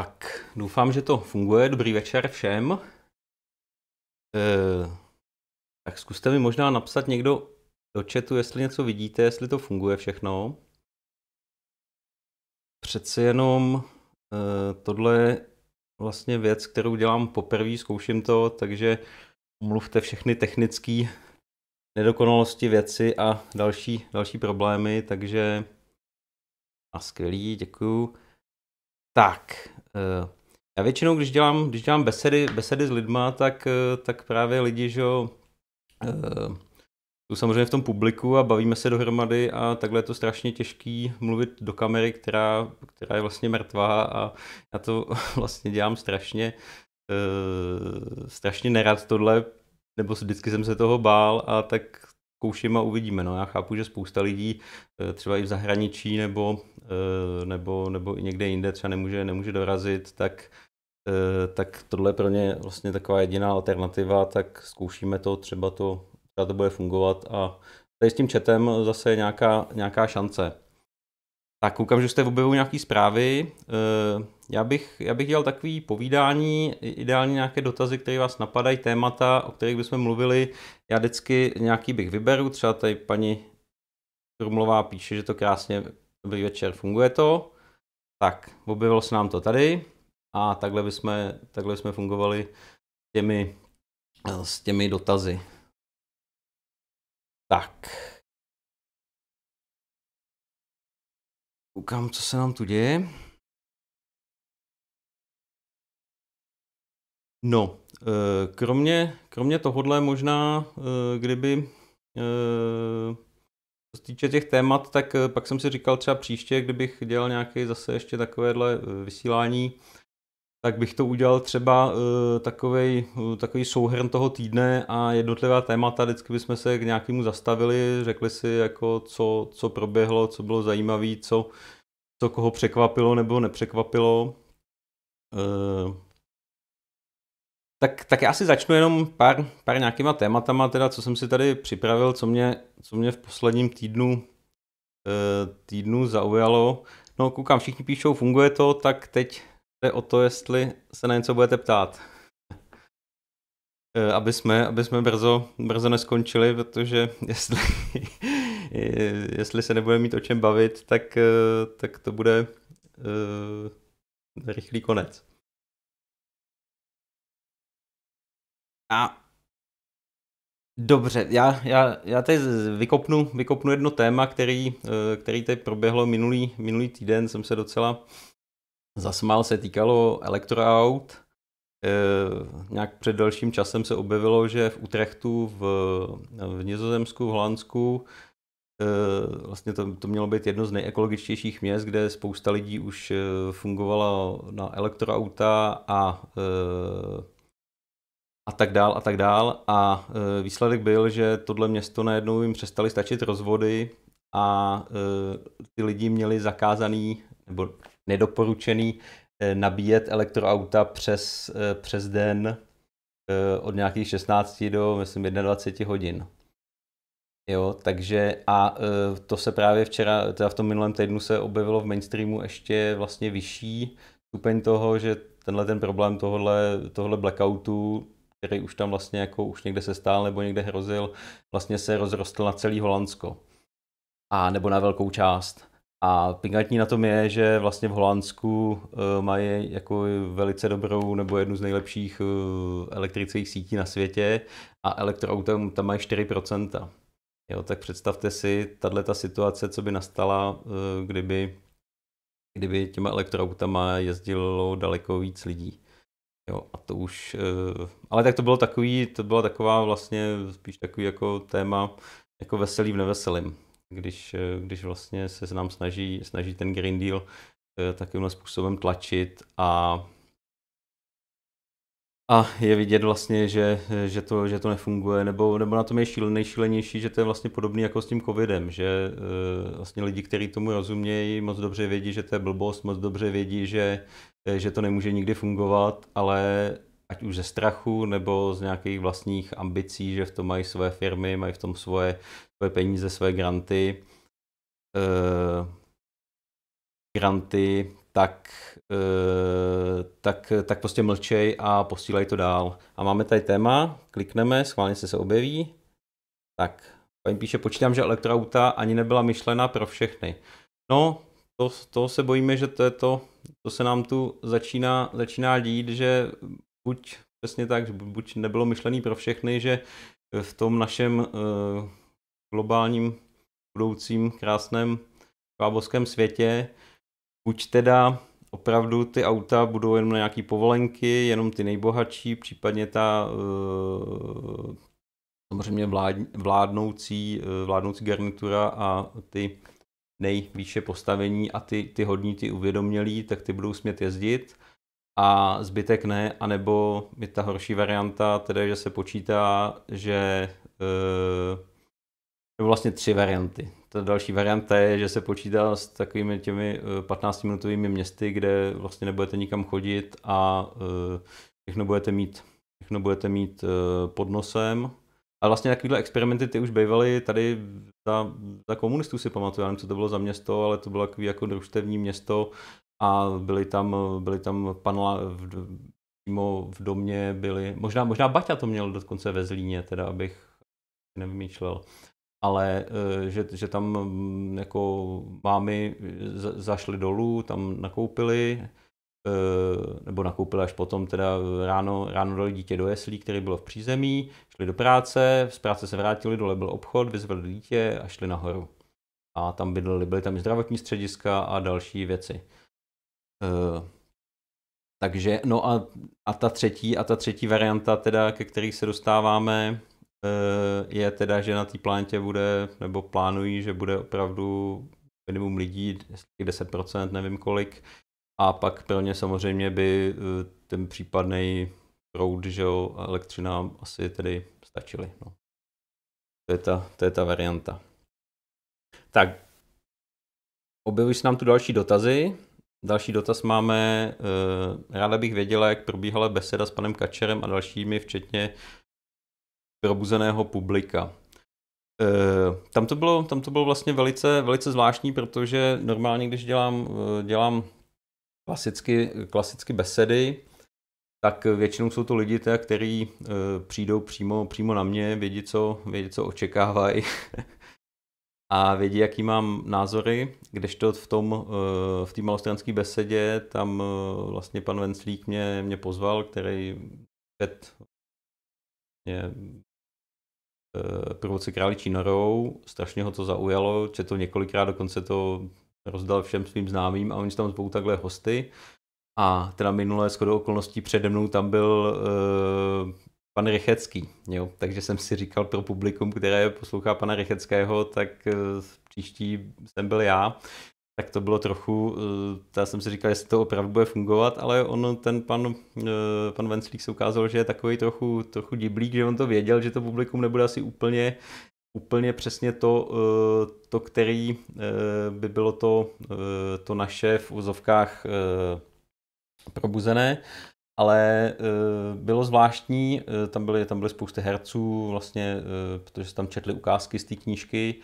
Tak, doufám, že to funguje. Dobrý večer všem. E, tak zkuste mi možná napsat někdo do chatu, jestli něco vidíte, jestli to funguje všechno. Přece jenom e, tohle je vlastně věc, kterou dělám poprvé, zkouším to, takže mluvte všechny technické nedokonalosti věci a další, další problémy, takže a skvělý, děkuju. Tak, Eh, já většinou, když dělám, když dělám besedy, besedy s lidma, tak, eh, tak právě lidi, že eh, jsou samozřejmě v tom publiku a bavíme se dohromady a takhle je to strašně těžký mluvit do kamery, která, která je vlastně mrtvá a já to vlastně dělám strašně, strašně nerad tohle, nebo vždycky jsem se toho bál a tak zkouším a uvidíme. No, já chápu, že spousta lidí třeba i v zahraničí nebo Eh, nebo, nebo i někde jinde třeba nemůže, nemůže dorazit, tak, eh, tak tohle je pro ně vlastně taková jediná alternativa, tak zkoušíme to, třeba to, třeba to bude fungovat a tady s tím chatem zase je nějaká, nějaká šance. Tak koukám, že jste objevují nějaké zprávy. Eh, já bych, já bych dělal takové povídání, ideálně nějaké dotazy, které vás napadají, témata, o kterých bychom mluvili. Já vždycky nějaký bych vyberu, třeba tady paní Trumlová píše, že to krásně dobrý večer, funguje to. Tak, objevilo se nám to tady a takhle bychom, takhle bychom fungovali s těmi, s těmi dotazy. Tak. Koukám, co se nám tu děje. No, eh, kromě, kromě tohohle možná, eh, kdyby eh, co se týče těch témat, tak eh, pak jsem si říkal třeba příště, kdybych dělal nějaké zase ještě takovéhle eh, vysílání, tak bych to udělal třeba eh, takovej, takový souhrn toho týdne a jednotlivá témata, vždycky bychom se k nějakému zastavili, řekli si, jako co, co proběhlo, co bylo zajímavé, co, co koho překvapilo nebo nepřekvapilo. Tak, tak já si začnu jenom pár, pár nějakýma tématama, teda, co jsem si tady připravil, co mě, co mě v posledním týdnu, eh, týdnu zaujalo. No, koukám, všichni píšou, funguje to, tak teď jde o to, jestli se na něco budete ptát. Eh, aby jsme, aby jsme brzo, brzo neskončili, protože jestli, eh, jestli se nebudeme mít o čem bavit, tak, tak to bude uh, rychlý konec. A Dobře, já, já, já tady vykopnu, vykopnu jedno téma, který, eh, který tady proběhlo minulý, minulý týden, jsem se docela zasmál, se týkalo elektroaut. Eh, nějak před dalším časem se objevilo, že v Utrechtu, v, v Nizozemsku, v Holandsku, eh, vlastně to, to mělo být jedno z nejekologičtějších měst, kde spousta lidí už fungovala na elektroauta a a tak dál a tak dál. A e, výsledek byl, že tohle město najednou jim přestali stačit rozvody a e, ty lidi měli zakázaný nebo nedoporučený e, nabíjet elektroauta přes, přes den od nějakých 16 do, myslím, 21 hodin. Jo, takže a to se právě včera, teda v tom minulém týdnu se objevilo v mainstreamu ještě vlastně vyšší stupeň toho, že tenhle ten problém tohle, tohle blackoutu který už tam vlastně jako už někde se stál nebo někde hrozil, vlastně se rozrostl na celý Holandsko. A nebo na velkou část. A pikantní na tom je, že vlastně v Holandsku eh, mají jako velice dobrou nebo jednu z nejlepších eh, elektrických sítí na světě a elektroautem tam mají 4%. Jo, tak představte si, tahle situace, co by nastala, eh, kdyby, kdyby těma elektroautama jezdilo daleko víc lidí. Jo, a to už, eh, ale tak to bylo takový, to byla taková vlastně spíš takový jako téma, jako veselý v neveselým, Když, eh, když vlastně se nám snaží, snaží ten Green Deal eh, takovýmhle způsobem tlačit a a je vidět vlastně, že, že, to, že to nefunguje, nebo, nebo na tom je šíl, nejšílenější, že to je vlastně podobný jako s tím covidem, že vlastně lidi, kteří tomu rozumějí, moc dobře vědí, že to je blbost, moc dobře vědí, že, Eh, že to nemůže nikdy fungovat, ale ať už ze strachu nebo z nějakých vlastních ambicí, že v tom mají své firmy, mají v tom svoje, svoje peníze, své granty, eh, granty, tak, eh, tak, tak prostě mlčej a posílají to dál. A máme tady téma, klikneme, schválně se se objeví. Tak, paní píše, počítám, že elektroauta ani nebyla myšlena pro všechny. No, to, to se bojíme, že to je to, to se nám tu začíná, začíná dít, že buď přesně tak, že buď nebylo myšlený pro všechny, že v tom našem uh, globálním budoucím krásném kvábovském světě, buď teda opravdu ty auta budou jenom na nějaký povolenky, jenom ty nejbohatší, případně ta uh, samozřejmě vládnoucí, eh, vládnoucí garnitura a ty nejvýše postavení a ty, ty hodní, ty uvědomělí, tak ty budou smět jezdit a zbytek ne, anebo je ta horší varianta, teda, že se počítá, že nebo eh, vlastně tři varianty. Ta další varianta je, že se počítá s takovými těmi 15-minutovými eh, městy, kde vlastně nebudete nikam chodit a eh, všechno budete mít, všechno budete mít pod nosem a vlastně takovéhle experimenty ty už bývaly tady za, za komunistů si pamatuju, já nevím, co to bylo za město, ale to bylo takové jako družstevní město a byly tam, byly tam panla, v, přímo v domě byly, možná, možná Baťa to měl dokonce ve Zlíně, teda abych nevymýšlel, ale eh, že, že tam mm, jako mámy zašly dolů, tam nakoupili, Eh, nebo nakoupili až potom, teda ráno, ráno dali dítě do jeslí, který bylo v přízemí, šli do práce, z práce se vrátili, dole byl obchod, vyzvedli dítě a šli nahoru. A tam bydleli, byly tam zdravotní střediska a další věci. Eh, takže, no a, a ta třetí, a ta třetí varianta teda, ke který se dostáváme, eh, je teda, že na té planetě bude, nebo plánují, že bude opravdu minimum lidí, 10%, nevím kolik, a pak pilně samozřejmě by eh, ten případný proud, že jo, elektřina asi tedy stačily. No. To, je ta, to je ta varianta. Tak, objevují se nám tu další dotazy. Další dotaz máme. Eh, Ráda bych věděla, jak probíhala beseda s panem Kačerem a dalšími, včetně probuzeného publika. Eh, tam to bylo, tam to bylo vlastně velice, velice zvláštní, protože normálně, když dělám, dělám klasicky, klasicky besedy, tak většinou jsou to lidi, kteří eh, přijdou přímo, přímo na mě, vědí, co, vědí, co očekávají a vědí, jaký mám názory, kdežto v tom, eh, v té malostranské besedě, tam eh, vlastně pan Venclík mě, mě pozval, který před mě, prvoci králi Čínorou, strašně ho to zaujalo, četl několikrát, dokonce to rozdal všem svým známým a oni tam zvou takhle hosty. A teda minulé shodou okolností přede mnou tam byl uh, pan Rychecký, jo? takže jsem si říkal pro publikum, které poslouchá pana Rycheckého, tak uh, příští jsem byl já. Tak to bylo trochu, uh, eh, já jsem si říkal, jestli to opravdu bude fungovat, ale on, ten pan, uh, pan Venclík se ukázal, že je takový trochu, trochu diblík, že on to věděl, že to publikum nebude asi úplně úplně přesně to, eh, to který eh, by bylo to, eh, to naše v úzovkách probuzené, ale bylo zvláštní, tam byly, tam byly spousty herců, vlastně, protože se tam četli ukázky z té knížky,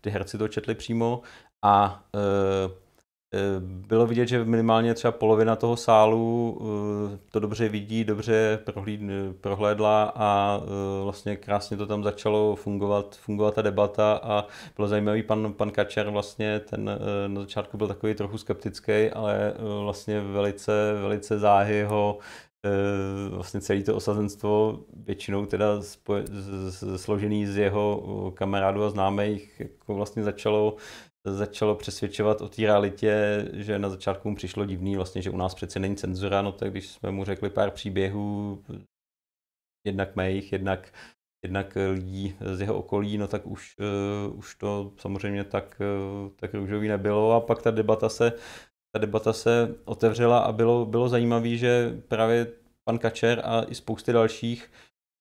ty herci to četli přímo a Eh, bylo vidět, že minimálně třeba polovina toho sálu eh, to dobře vidí, dobře prohlíd, prohlédla a eh, vlastně krásně to tam začalo fungovat, fungovat ta debata a bylo zajímavý, pan, pan Kačer vlastně, ten na začátku byl takový trochu skeptický, ale vlastně velice, velice záhy ho vlastně celé to osazenstvo většinou teda spoje, z, z, složený z jeho kamarádů a známých jako vlastně začalo začalo přesvědčovat o té realitě, že na začátku mu přišlo divný vlastně, že u nás přece není cenzura, no tak když jsme mu řekli pár příběhů, jednak mých, jednak, jednak lidí z jeho okolí, no tak už, uh, už to samozřejmě tak, uh, tak růžový nebylo a pak ta debata se, ta debata se otevřela a bylo, bylo zajímavé, že právě pan Kačer a i spousty dalších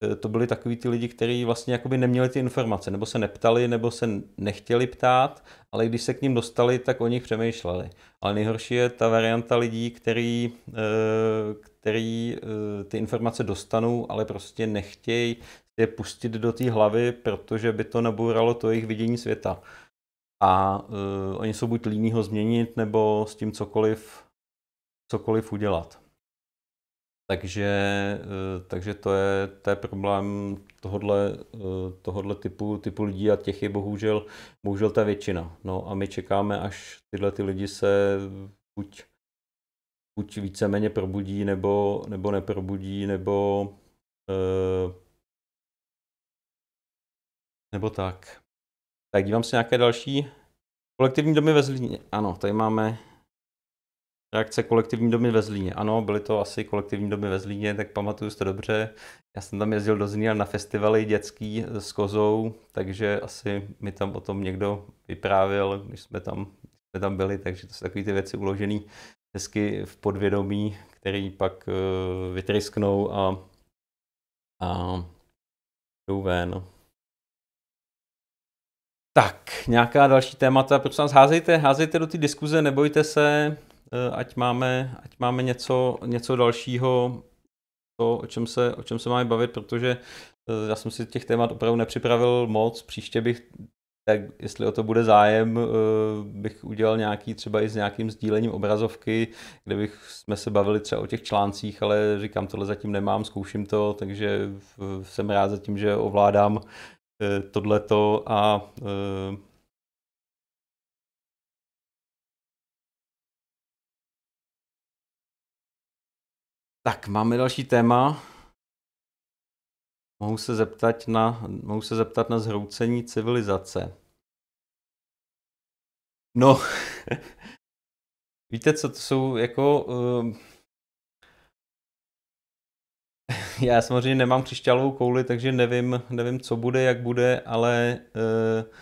Eh, to byli takový ty lidi, kteří vlastně jakoby neměli ty informace, nebo se neptali, nebo se nechtěli ptát, ale když se k ním dostali, tak o nich přemýšleli. Ale nejhorší je ta varianta lidí, který, eh, který eh, ty informace dostanou, ale prostě nechtějí je pustit do té hlavy, protože by to nabouralo to jejich vidění světa. A oni jsou buď líní ho změnit, nebo s tím cokoliv, cokoliv udělat. Takže, eh, takže to, je, to je problém tohodle, eh, tohodle typu, typu lidí a těch je bohužel, bohužel ta většina. No a my čekáme, až tyhle ty lidi se buď, buď víceméně probudí, nebo, nebo neprobudí, nebo, eh, nebo tak. Tak dívám se nějaké další kolektivní domy ve Zlíně. Ano, tady máme reakce kolektivní domy ve Zlíně. Ano, byly to asi kolektivní domy ve Zlíně, tak pamatuju to dobře. Já jsem tam jezdil do Zlína na festivaly dětský s Kozou, takže asi mi tam o tom někdo vyprávěl, když jsme tam, když jsme tam byli, takže to jsou takové ty věci uložené hezky v podvědomí, který pak uh, vytrysknou a, a jdou ven. No. Tak, nějaká další témata, proč nás házejte, házejte do té diskuze, nebojte se, Eh, ať máme, ať máme něco, něco dalšího, to, o čem, se, o čem se máme bavit, protože eh, já jsem si těch témat opravdu nepřipravil moc. Příště bych, tak jestli o to bude zájem, eh, bych udělal nějaký třeba i s nějakým sdílením obrazovky, kde bych jsme se bavili třeba o těch článcích, ale říkám, tohle zatím nemám, zkouším to, takže jsem rád za tím, že ovládám tohleto a Tak, máme další téma. Mohu se zeptat na, mohu se zeptat na zhroucení civilizace. No, víte, co to jsou jako... Uh, já samozřejmě nemám křišťálovou kouli, takže nevím, nevím, co bude, jak bude, ale uh,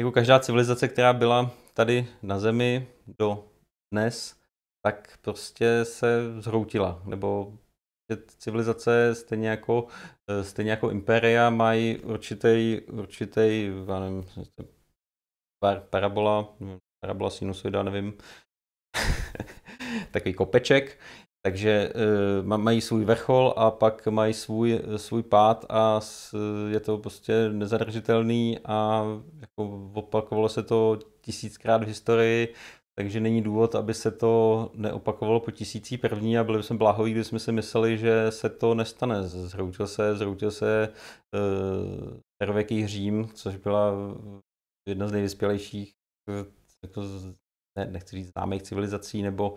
jako každá civilizace, která byla tady na Zemi do dnes, tak prostě se zhroutila, nebo civilizace, stejně jako, eh, stejně jako impéria, mají určitý, určitý já nevím, parabola, parabola sinusoida, nevím, takový kopeček, takže eh, mají svůj vrchol a pak mají svůj, svůj pád a je to prostě nezadržitelný a jako opakovalo se to tisíckrát v historii, takže není důvod, aby se to neopakovalo po tisící první a byli jsme bláhoví, když jsme si mysleli, že se to nestane. Zroutil se, zroutil se uh, eh, Terveký Řím, což byla jedna z nejvyspělejších jako ne, nechci říct známých civilizací, nebo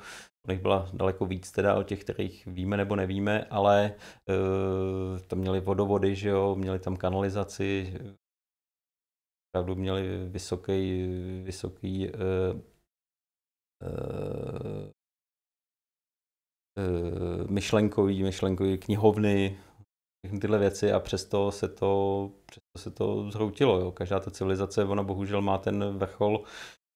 jich byla daleko víc teda o těch, kterých víme nebo nevíme, ale uh, tam měli vodovody, že jo, měli tam kanalizaci, opravdu měli vysoký, vysoký eh, Eh, eh, myšlenkový, myšlenkový knihovny, všechny tyhle věci a přesto se to, přesto se to zhroutilo. Jo. Každá ta civilizace, ona bohužel má ten vrchol,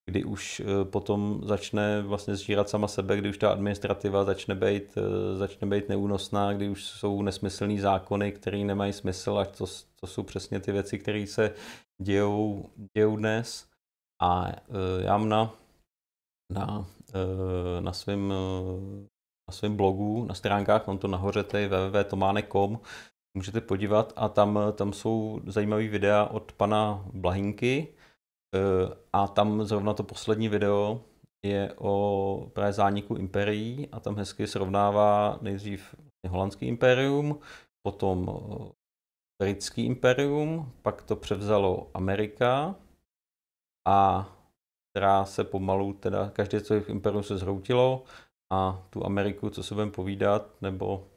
kdy už eh, potom začne vlastně zžírat sama sebe, kdy už ta administrativa začne být, začne být neúnosná, kdy už jsou nesmyslné zákony, které nemají smysl a to, to jsou přesně ty věci, které se dějou, dějou dnes. A já mám na na, eh, na svém eh, na svém blogu, na stránkách, mám to nahoře, to je www.tománek.com, můžete podívat a tam, eh, tam jsou zajímavé videa od pana Blahinky a tam zrovna to poslední video je o právě zániku imperií a tam hezky srovnává nejdřív vlastně holandský imperium, potom britský imperium, pak to převzalo Amerika a která se pomalu, teda každé co v imperium se zhroutilo a tu Ameriku, co se budeme povídat, nebo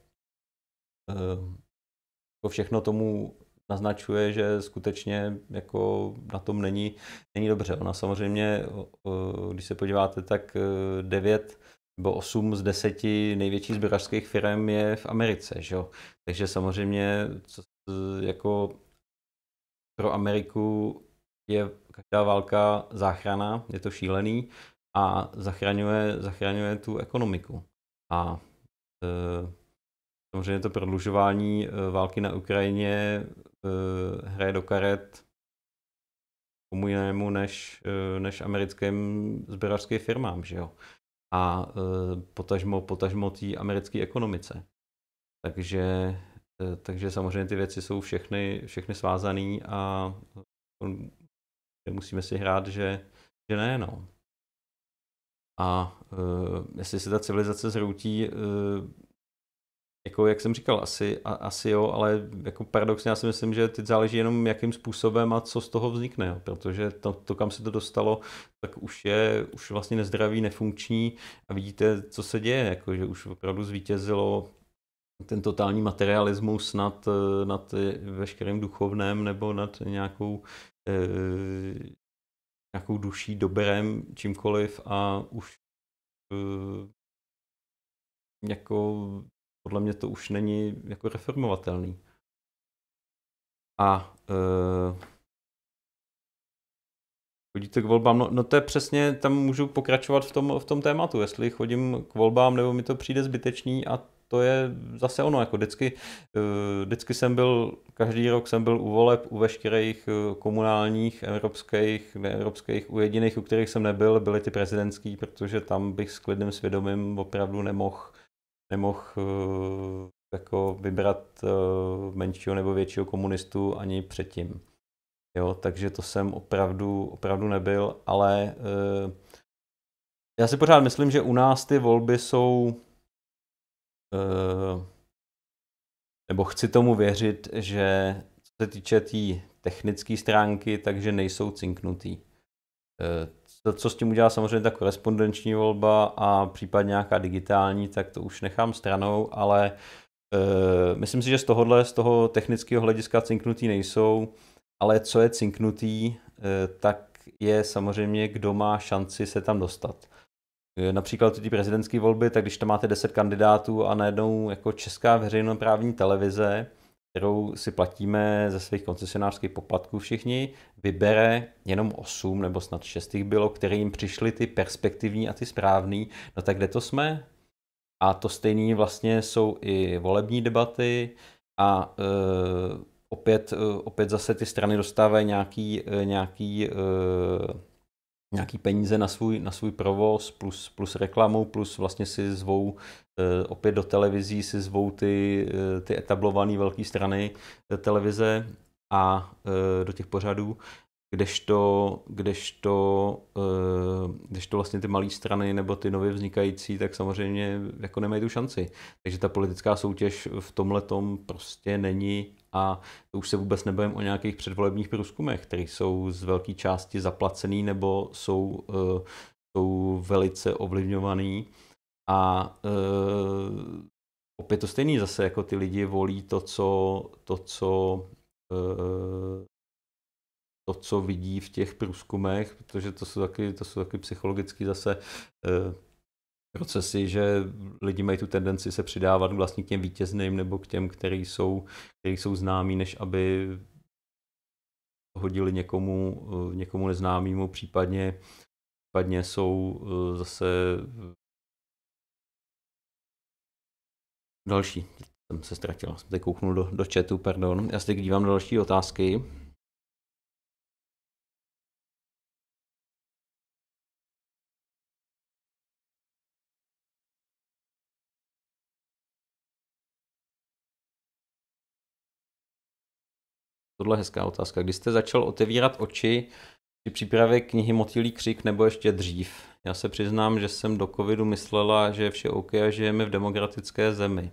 jako všechno tomu naznačuje, že skutečně jako na tom není, není dobře. Ona samozřejmě, když se podíváte, tak 9 eh, nebo 8 z 10 největších zběračských firm je v Americe, že jo? Takže samozřejmě jako pro Ameriku je každá válka záchrana, je to šílený a zachraňuje, zachraňuje tu ekonomiku. A e, samozřejmě to prodlužování e, války na Ukrajině e, hraje do karet komu jinému než, e, než americkým sběrařským firmám, že jo? A e, potažmo, potažmo té americké ekonomice. Takže, e, takže samozřejmě ty věci jsou všechny, všechny svázané a musíme si hrát, že, že ne, no. A uh, jestli se ta civilizace zhroutí, uh, jako jak jsem říkal, asi, a, asi jo, ale jako paradoxně já si myslím, že teď záleží jenom jakým způsobem a co z toho vznikne, jo, protože to, to, kam se to dostalo, tak už je už vlastně nezdravý, nefunkční a vidíte, co se děje, jako, že už opravdu zvítězilo ten totální materialismus nad, eh, nad veškerým duchovném nebo nad nějakou Eh, nějakou duší, dobrem, čímkoliv a už eh, jako podle mě to už není jako reformovatelný. A eh, Chodíte k volbám? No, no to je přesně, tam můžu pokračovat v tom, v tom tématu, jestli chodím k volbám, nebo mi to přijde zbytečný a to je zase ono, jako vždycky, eh, vždycky jsem byl, každý rok jsem byl u voleb, u veškerých eh, komunálních, evropských, neevropských, u jediných, u kterých jsem nebyl, byly ty prezidentský, protože tam bych s klidným svědomím opravdu nemohl nemoh, eh, jako vybrat menšího nebo většího komunistu ani předtím. Jo, takže to jsem opravdu, opravdu nebyl, ale já si pořád myslím, že u nás ty volby jsou Eh, nebo chci tomu věřit, že co se týče té tý technické stránky, takže nejsou cinknutý. Eh, to, co s tím udělá samozřejmě ta korespondenční volba a případně nějaká digitální, tak to už nechám stranou, ale eh, myslím si, že z tohohle, z toho technického hlediska cinknutý nejsou, ale co je cinknutý, tak je samozřejmě, kdo má šanci se tam dostat. Eh, například ty prezidentské volby, tak když tam máte 10 kandidátů a najednou jako česká veřejnoprávní televize, kterou si platíme ze svých koncesionářských poplatků všichni, vybere jenom 8 nebo snad 6 bylo, které jim přišly ty perspektivní a ty správný, no tak kde to jsme? A to stejný vlastně jsou i volební debaty a e, opět, eh, opět zase ty strany dostávají nějaký, nějaký e, nějaký peníze na svůj, na svůj provoz, plus, plus reklamu, plus vlastně si zvou eh, opět do televizí, si zvou ty, eh, ty etablované velké strany eh, televize a do těch pořadů, kdežto, kdežto, kdežto vlastně ty malé strany nebo ty nově vznikající, tak samozřejmě jako nemají tu šanci. Takže ta politická soutěž v tomhle tom prostě není a to už se vůbec nebavím o nějakých předvolebních průzkumech, které jsou z velké části zaplacený nebo jsou, eh, jsou velice ovlivňovaný. A eh, opět to stejný zase, jako ty lidi volí to, co, to, co eh, to, co vidí v těch průzkumech, protože to jsou taky, to jsou taky psychologicky zase procesy, že lidi mají tu tendenci se přidávat vlastně k těm vítězným nebo k těm, který jsou, který jsou známí, než aby hodili někomu, eh, někomu neznámému, případně, případně jsou eh, zase další. Jsem se ztratil, jsem teď kouknul do, do chatu, pardon. Já se teď dívám na další otázky. Tohle hezká otázka. Kdy jste začal otevírat oči při přípravě knihy Motýlí křik nebo ještě dřív? Já se přiznám, že jsem do covidu myslela, že je vše OK a žijeme v demokratické zemi.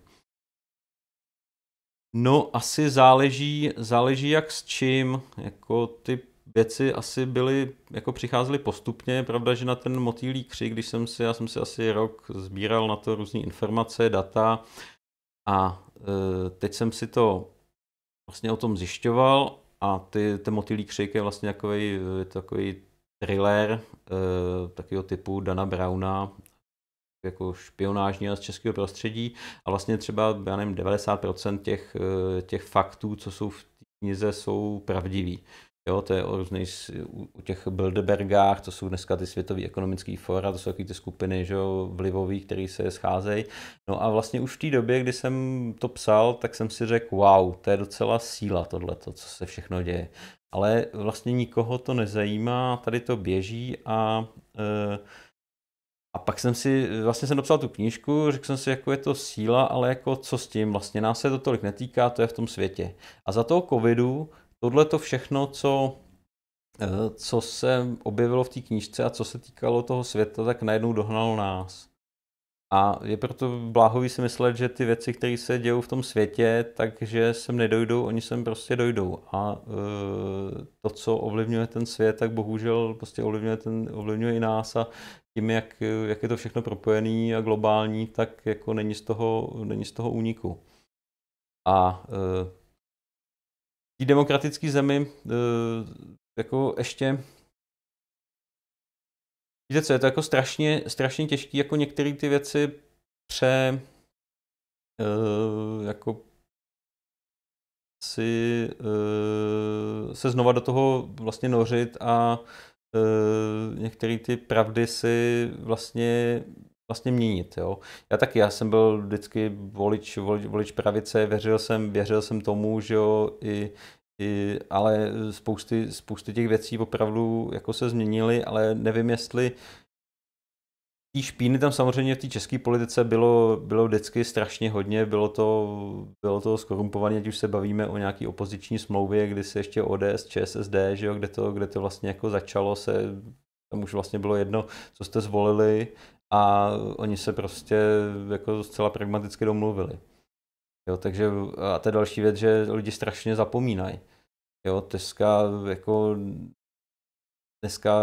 No, asi záleží, záleží jak s čím. Jako ty věci asi byly, jako přicházely postupně. pravda, že na ten motýlí křik, když jsem si, já jsem si asi rok sbíral na to různé informace, data a e, teď jsem si to vlastně o tom zjišťoval a ty, ten motýlí křik je vlastně takový, takový thriller eh, takového typu Dana Browna, jako špionážní a z českého prostředí a vlastně třeba, já nevím, 90% těch, eh, těch faktů, co jsou v knize, jsou pravdivý. Jo, to je o různých, u těch Bilderbergách, to jsou dneska ty světové ekonomické fora, to jsou takové ty skupiny že jo, vlivový, které se scházejí. No a vlastně už v té době, kdy jsem to psal, tak jsem si řekl, wow, to je docela síla tohle, to co se všechno děje. Ale vlastně nikoho to nezajímá, tady to běží a e, a pak jsem si, vlastně jsem dopsal tu knížku, řekl jsem si, jako je to síla, ale jako co s tím, vlastně nás se to tolik netýká, to je v tom světě. A za toho covidu tohle to všechno, co, eh, co se objevilo v té knížce a co se týkalo toho světa, tak najednou dohnalo nás. A je proto bláhový si myslet, že ty věci, které se dějou v tom světě, takže sem nedojdou, oni sem prostě dojdou. A e, to, co ovlivňuje ten svět, tak bohužel prostě ovlivňuje, ten, ovlivňuje i nás a tím, jak, jak je to všechno propojený a globální, tak jako není z toho, není z toho úniku. A eh, té demokratické zemi eh, jako ještě Víte co, je to jako strašně, strašně těžké jako některé ty věci pře... Eh, jako si eh, se znova do toho vlastně nořit a některé ty pravdy si vlastně vlastně měnit. Jo. Já taky, já jsem byl vždycky volič, volič, volič pravice, věřil jsem, věřil jsem tomu, že jo, i, i, ale spousty, spousty těch věcí opravdu jako se změnily, ale nevím, jestli Tý špíny tam samozřejmě v té české politice bylo, bylo vždycky strašně hodně, bylo to, bylo to skorumpované, ať už se bavíme o nějaký opoziční smlouvě, kdy se ještě ODS, ČSSD, že jo, kde, to, kde to vlastně jako začalo se, tam už vlastně bylo jedno, co jste zvolili, a oni se prostě jako zcela pragmaticky domluvili. Jo, takže a ta další věc, že lidi strašně zapomínají. Jo, dneska jako dneska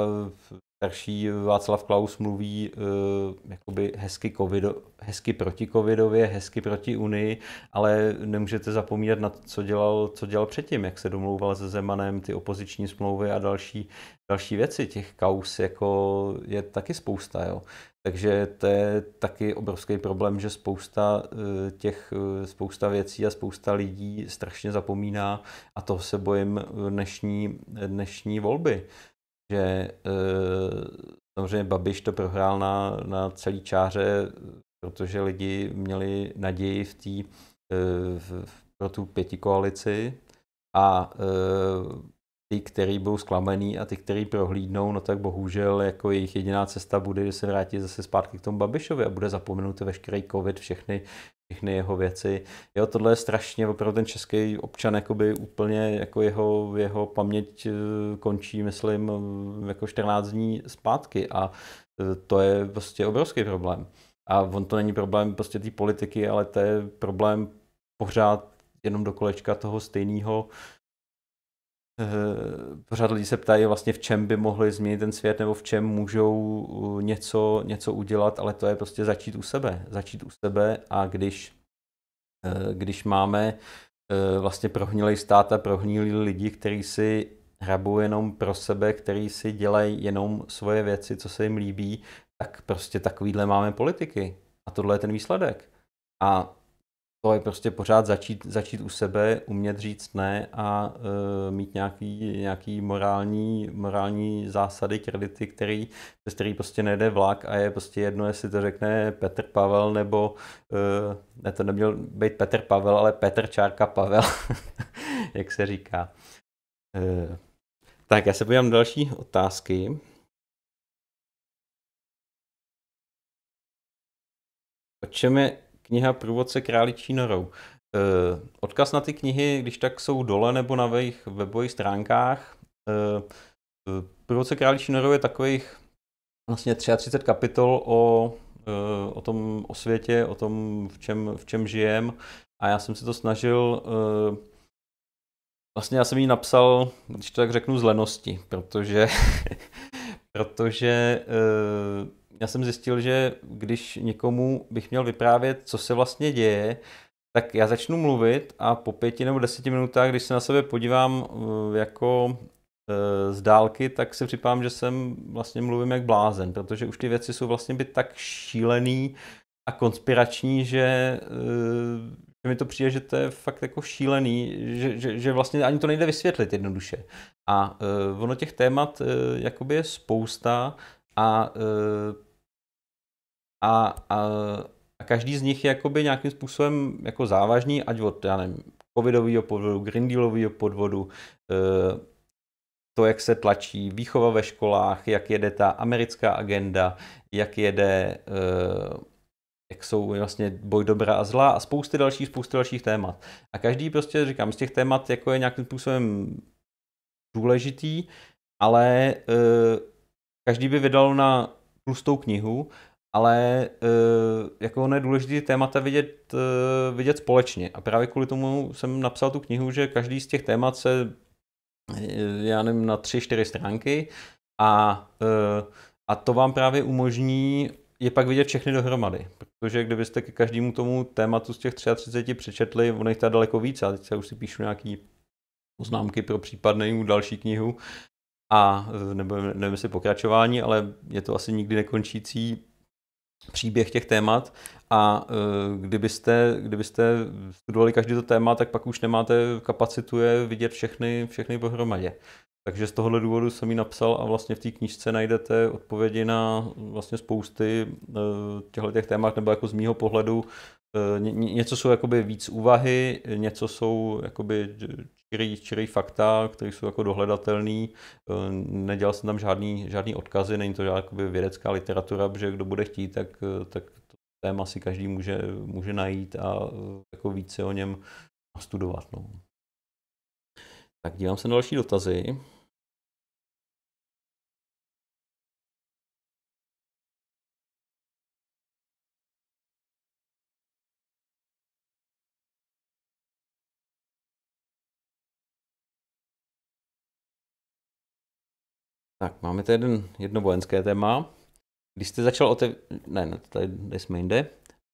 starší Václav Klaus mluví uh, jakoby hezky, COVID, hezky proti covidově, hezky proti Unii, ale nemůžete zapomínat na to, co dělal, co dělal předtím, jak se domlouval se Zemanem, ty opoziční smlouvy a další, další věci. Těch kaus jako je taky spousta. Jo. Takže to je taky obrovský problém, že spousta eh, těch, eh, spousta věcí a spousta lidí strašně zapomíná a toho se bojím dnešní, dnešní volby že eh, samozřejmě Babiš to prohrál na, na celý čáře, protože lidi měli naději v tý eh, v pro tu pěti koalici a eh, ty, který budou zklamený a ty, který prohlídnou, no tak bohužel jako jejich jediná cesta bude, že se vrátí zase zpátky k tomu Babišovi a bude zapomenout veškerý covid, všechny všechny jeho věci. Jo, tohle je strašně, opravdu ten český občan jakoby úplně jako jeho, jeho paměť eh, končí, myslím, eh, jako 14 dní zpátky a eh, to je prostě obrovský problém. A on to není problém prostě té politiky, ale to je problém pořád jenom do kolečka toho stejného Eh, pořád lidi se ptají vlastně v čem by mohli změnit ten svět nebo v čem můžou eh, něco, něco udělat, ale to je prostě začít u sebe. Začít u sebe a když, eh, když máme vlastně prohnilej stát a prohnilý lidi, kteří si hrabou jenom pro sebe, kteří si dělají jenom svoje věci, co se jim líbí, tak prostě takovýhle máme politiky. A tohle je ten výsledek. A to je prostě pořád začít, začít u sebe, umět říct ne a e, mít nějaký, nějaký morální, morální zásady, kredity, který, přes který prostě nejde vlak a je prostě jedno, jestli to řekne Petr Pavel nebo, e, ne, to neměl být Petr Pavel, ale Petr Čárka Pavel, jak se říká. E, tak, já se podívám další otázky. O čem je kniha Průvodce králičí norou. Eh, odkaz na ty knihy, když tak jsou dole nebo na jejich webových stránkách. Eh, eh, Průvodce králičí norou je takových vlastně 33 kapitol o, o tom o světě, o tom, v čem, v čem žijem. A já jsem se to snažil Vlastně já jsem ji napsal, když to tak řeknu, z lenosti, protože, protože já jsem zjistil, že když někomu bych měl vyprávět, co se vlastně děje, tak já začnu mluvit a po pěti nebo deseti minutách, když se na sebe podívám uh, jako uh, z dálky, tak si připám, že jsem vlastně mluvím jak blázen, protože už ty věci jsou vlastně by tak šílený a konspirační, že, uh, že mi to přijde, že to je fakt jako šílený, že, že, že vlastně ani to nejde vysvětlit jednoduše. A ono těch témat jakoby je spousta, a, e, a, a, a každý z nich je jakoby nějakým způsobem jako závažný, ať od, já nevím, covidového podvodu, Green Dealového podvodu, e, to, jak se tlačí výchova ve školách, jak jede ta americká agenda, jak jede, e, jak jsou vlastně boj dobra a zla a spousty dalších, spousty dalších témat. A každý prostě, říkám, z těch témat jako je nějakým způsobem důležitý, ale každý by vydal na tlustou knihu, ale eh, jako ono je důležité témata vidět, eh, vidět společně. A právě kvůli tomu jsem napsal tu knihu, že každý z těch témat se, eh, já nevím, na tři, čtyři stránky a, a to vám právě umožní je pak vidět všechny dohromady, protože kdybyste k každému tomu tématu z těch 33 přečetli, ono jich tady daleko víc, a teď se už si píšu nějaký poznámky pro případnou další knihu, a nebo nevím, jestli pokračování, ale je to asi nikdy nekončící příběh těch témat a eh, kdybyste, kdybyste studovali každý to téma, tak pak už nemáte kapacitu je vidět všechny, všechny pohromadě. Takže z tohohle důvodu jsem ji napsal a vlastně v té knižce najdete odpovědi na vlastně spousty eh, těchto témat, nebo jako z mýho pohledu Eh, něco jsou jakoby víc úvahy, něco jsou jakoby čirý, čirý fakta, které jsou jako dohledatelné. Eh, nedělal jsem tam žádný, žádný odkazy, není to jakoby vědecká literatura, protože kdo bude chtít, tak, eh, tak to téma si každý může, může najít a jako více o něm studovat. No. Tak dívám se na další dotazy. Tak, máme tady jeden, jedno vojenské téma. Když jste začal o té... Ne, ne, tady, tady jsme jinde.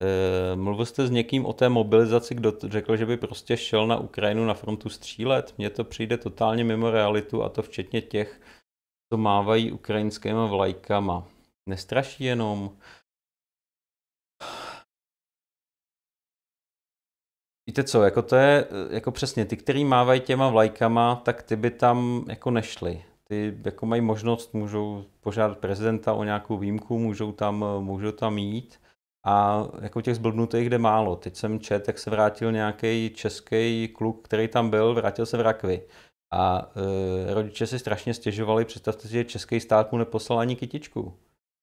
E, mluvil jste s někým o té mobilizaci, kdo řekl, že by prostě šel na Ukrajinu na frontu střílet? Mně to přijde totálně mimo realitu a to včetně těch, co mávají ukrajinskými vlajkama. Nestraší jenom... Víte co, jako to je, eh, jako přesně, ty, který mávají těma vlajkama, tak ty by tam jako nešli ty jako mají možnost, můžou požádat prezidenta o nějakou výjimku, můžou tam, můžou tam jít. A jako těch zblbnutých jde málo. Teď jsem čet, jak se vrátil nějaký český kluk, který tam byl, vrátil se v rakvi. A e, rodiče si strašně stěžovali, představte si, že český stát mu neposlal ani kytičku.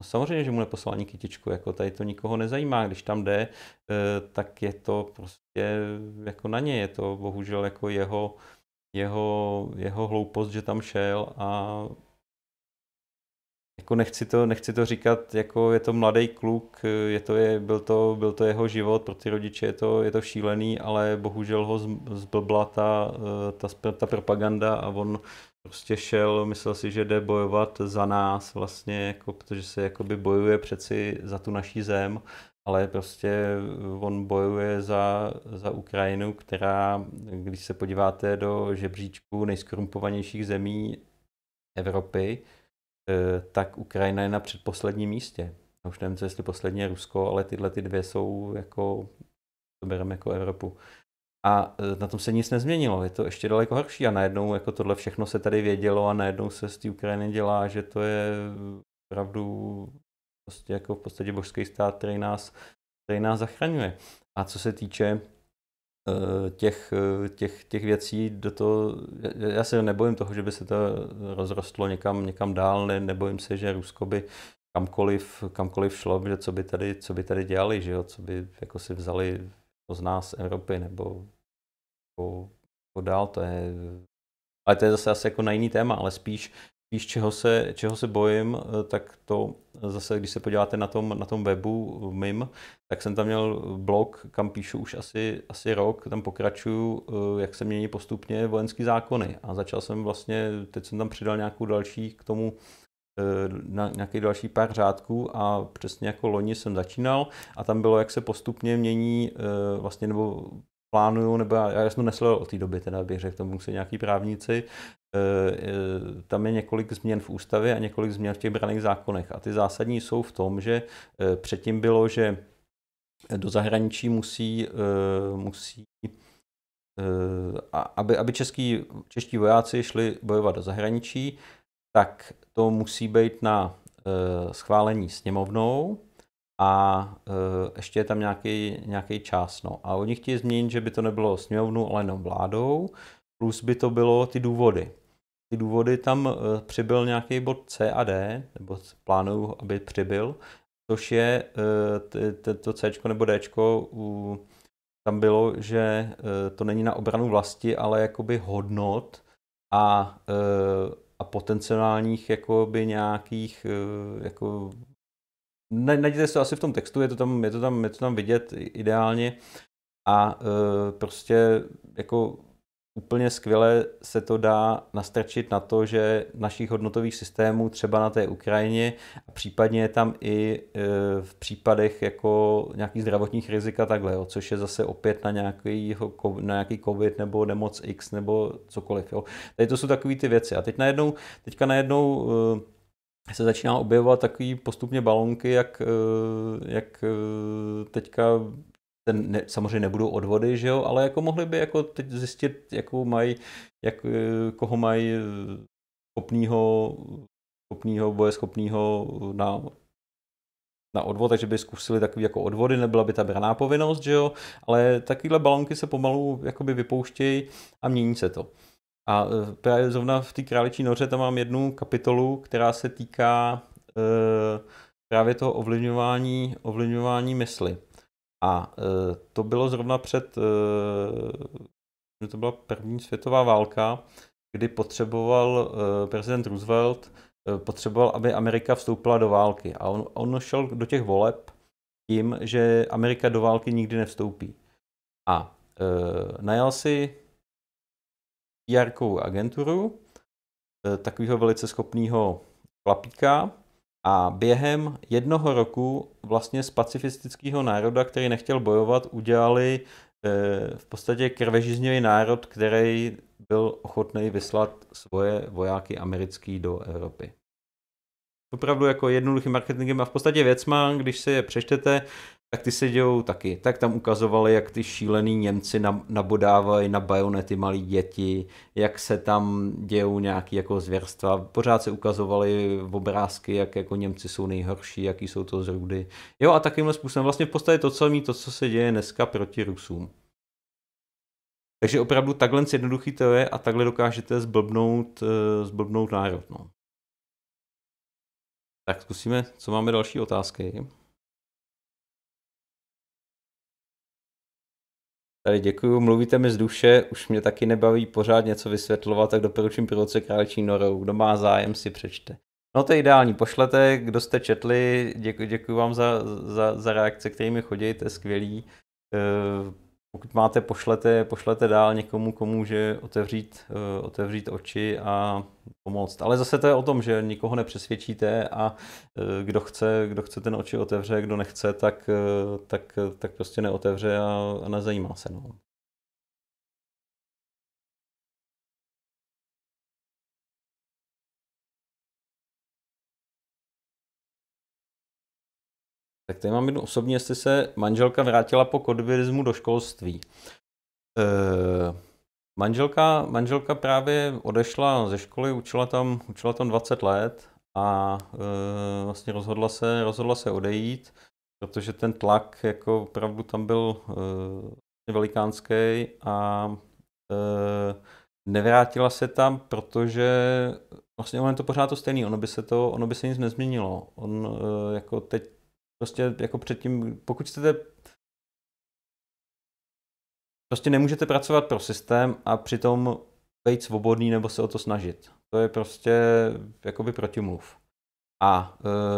No samozřejmě, že mu neposlal ani kytičku, jako tady to nikoho nezajímá, když tam jde, e, tak je to prostě jako na ně, je to bohužel jako jeho, jeho, jeho hloupost, že tam šel a jako nechci to, nechci to říkat, jako je to mladý kluk, je to je, byl, to, byl to jeho život, pro ty rodiče je to, je to šílený, ale bohužel ho zblbla ta, eh, ta, ta propaganda a on prostě šel, myslel si, že jde bojovat za nás vlastně, jako, protože se jakoby bojuje přeci za tu naší zem ale prostě eh, on bojuje za, za Ukrajinu, která, když se podíváte do žebříčku nejskorumpovanějších zemí Evropy, eh, tak Ukrajina je na předposledním místě. Já už nevím, co jestli poslední je Rusko, ale tyhle ty dvě jsou jako, to bereme jako Evropu. A eh, na tom se nic nezměnilo, je to ještě daleko horší a najednou jako tohle všechno se tady vědělo a najednou se z té Ukrajiny dělá, že to je opravdu prostě jako v podstatě božský stát, který nás, který nás zachraňuje. A co se týče eh, těch, eh, těch, těch věcí do toho, já se nebojím toho, že by se to rozrostlo někam, někam dál, ne, nebojím se, že Rusko by kamkoliv, kamkoliv šlo, že co by tady, co by tady dělali, že jo? co by jako si vzali z nás Evropy nebo, nebo, nebo dál, to je ale to je zase asi jako na jiný téma, ale spíš Víš, čeho se, čeho se bojím, eh, tak to zase, když se podíváte na tom, na tom webu eh, mým, tak jsem tam měl blog, kam píšu už asi, asi rok, tam pokračuju, eh, jak se mění postupně vojenský zákony. A začal jsem vlastně, teď jsem tam přidal nějakou další k tomu, na nějaký další pár řádků a přesně jako loni jsem začínal a tam bylo, jak se postupně mění vlastně nebo plánuju, nebo já, já jsem to nesledoval od té doby, teda bych řekl, tomu se nějaký právníci, Eh, eh, tam je několik změn v ústavě a několik změn v těch braných zákonech. A ty zásadní jsou v tom, že eh, předtím bylo, že do zahraničí musí, musí aby, aby český, čeští vojáci šli bojovat do zahraničí, tak to musí být na schválení sněmovnou a ještě je tam nějaký, nějaký čas. No. A oni chtějí změnit, že by to nebylo sněmovnou, ale jenom vládou, plus by to bylo ty důvody ty důvody tam eh, přibyl nějaký bod C a D, nebo plánuju, aby přibyl, což je eh, to C nebo D, tam bylo, že eh, to není na obranu vlasti, ale jakoby hodnot a, a potenciálních jakoby nějakých jako Najděte se to asi v tom textu, je to tam, je to tam, je to tam vidět ideálně a prostě jako Úplně skvěle se to dá nastrčit na to, že našich hodnotových systémů třeba na té Ukrajině a případně je tam i e, v případech jako nějakých zdravotních rizika takhle, jo, což je zase opět na nějaký, na nějaký covid nebo nemoc X nebo cokoliv. Jo. Tady to jsou takové ty věci. A teď najednou, teďka najednou e, se začíná objevovat takový postupně balonky, jak, e, jak teďka ten ne, samozřejmě nebudou odvody, že jo, ale jako mohli by jako teď zjistit, jakou mají, jak, eh, koho mají eh, schopnýho, schopnýho, schopnýho na na odvod, takže by zkusili takový jako odvody, nebyla by ta braná povinnost, že jo, ale takovéhle balonky se pomalu jakoby vypouštějí a mění se to. A eh, právě zrovna v té králičí noře tam mám jednu kapitolu, která se týká e, právě toho ovlivňování, ovlivňování mysli. A eh, to bylo zrovna před, eh, to byla první světová válka, kdy potřeboval eh, prezident Roosevelt, potřeboval, aby Amerika vstoupila do války. A on, on šel do těch voleb tím, že Amerika do války nikdy nevstoupí. A e, najal si pr agenturu, e, takového velice schopného chlapíka, a během jednoho roku vlastně z pacifistického národa, který nechtěl bojovat, udělali eh, v podstatě krvežíznivý národ, který byl ochotný vyslat svoje vojáky americký do Evropy. Opravdu jako jednoduchým marketingem a v podstatě věcma, když si je přečtete, tak ty se dějou taky. Tak tam ukazovali, jak ty šílený Němci nabodávají na bajonety malí děti, jak se tam dějou nějaké jako zvěrstva. Pořád se ukazovali v obrázky, jak jako Němci jsou nejhorší, jaký jsou to zrůdy. Jo a takovýmhle způsobem vlastně v podstatě to samé, to, co se děje dneska proti Rusům. Takže opravdu takhle jednoduchý to je a takhle dokážete zblbnout, eh, zblbnout národ. No. Tak zkusíme, co máme další otázky. Tady děkuju, mluvíte mi z duše, už mě taky nebaví pořád něco vysvětlovat, tak doporučím průvodce Králičí norou. Kdo má zájem, si přečte. No to je ideální, pošlete, kdo jste četli, děkuji, děkuji vám za, za, za reakce, kterými chodí, to je skvělý. Eh, pokud máte, pošlete, pošlete dál někomu, komu může otevřít, eh, otevřít oči a pomoct. Ale zase to je o tom, že nikoho nepřesvědčíte a eh, kdo chce, kdo chce ten oči otevře, kdo nechce, tak, eh, tak, tak prostě neotevře a, a nezajímá se. No. Tak Tady mám jednu osobní, jestli se manželka vrátila po kodvirismu do školství. E, manželka, manželka právě odešla ze školy, učila tam, učila tam 20 let a e, vlastně rozhodla se, rozhodla se odejít, protože ten tlak jako opravdu tam byl e, velikánský a e, nevrátila se tam, protože vlastně ono je to pořád to stejný, ono by se to, ono by se nic nezměnilo. On jako teď Prostě jako předtím, pokud chcete prostě nemůžete pracovat pro systém a přitom být svobodný nebo se o to snažit. To je prostě jakoby protimluv. A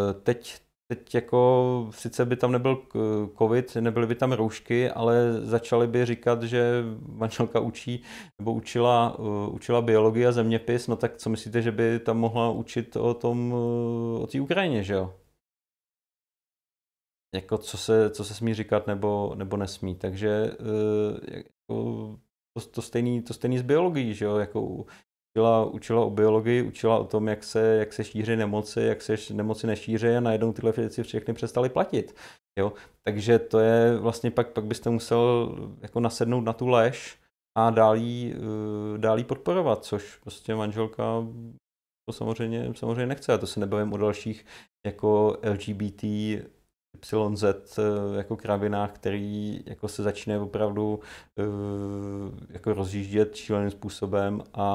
e, teď, teď jako sice by tam nebyl covid, nebyly by tam roušky, ale začali by říkat, že manželka učí nebo učila, e, učila biologii a zeměpis, no tak co myslíte, že by tam mohla učit o tom, e, o té Ukrajině, že jo? jako co se, co se smí říkat nebo, nebo nesmí. Takže eh, jako, to, to, stejný, to stejný s biologií, že jo? Jako, učila, učila o biologii, učila o tom, jak se, jak se šíří nemoci, jak se nemoci nešíří a najednou tyhle věci všechny přestaly platit. Jo? Takže to je vlastně pak, pak byste musel jako nasednout na tu lež a dál jí, eh, dál jí podporovat, což prostě manželka to samozřejmě, samozřejmě nechce. A to se nebavím o dalších jako LGBT YZ eh, jako kravinách, který jako se začne opravdu eh, jako rozjíždět šíleným způsobem a,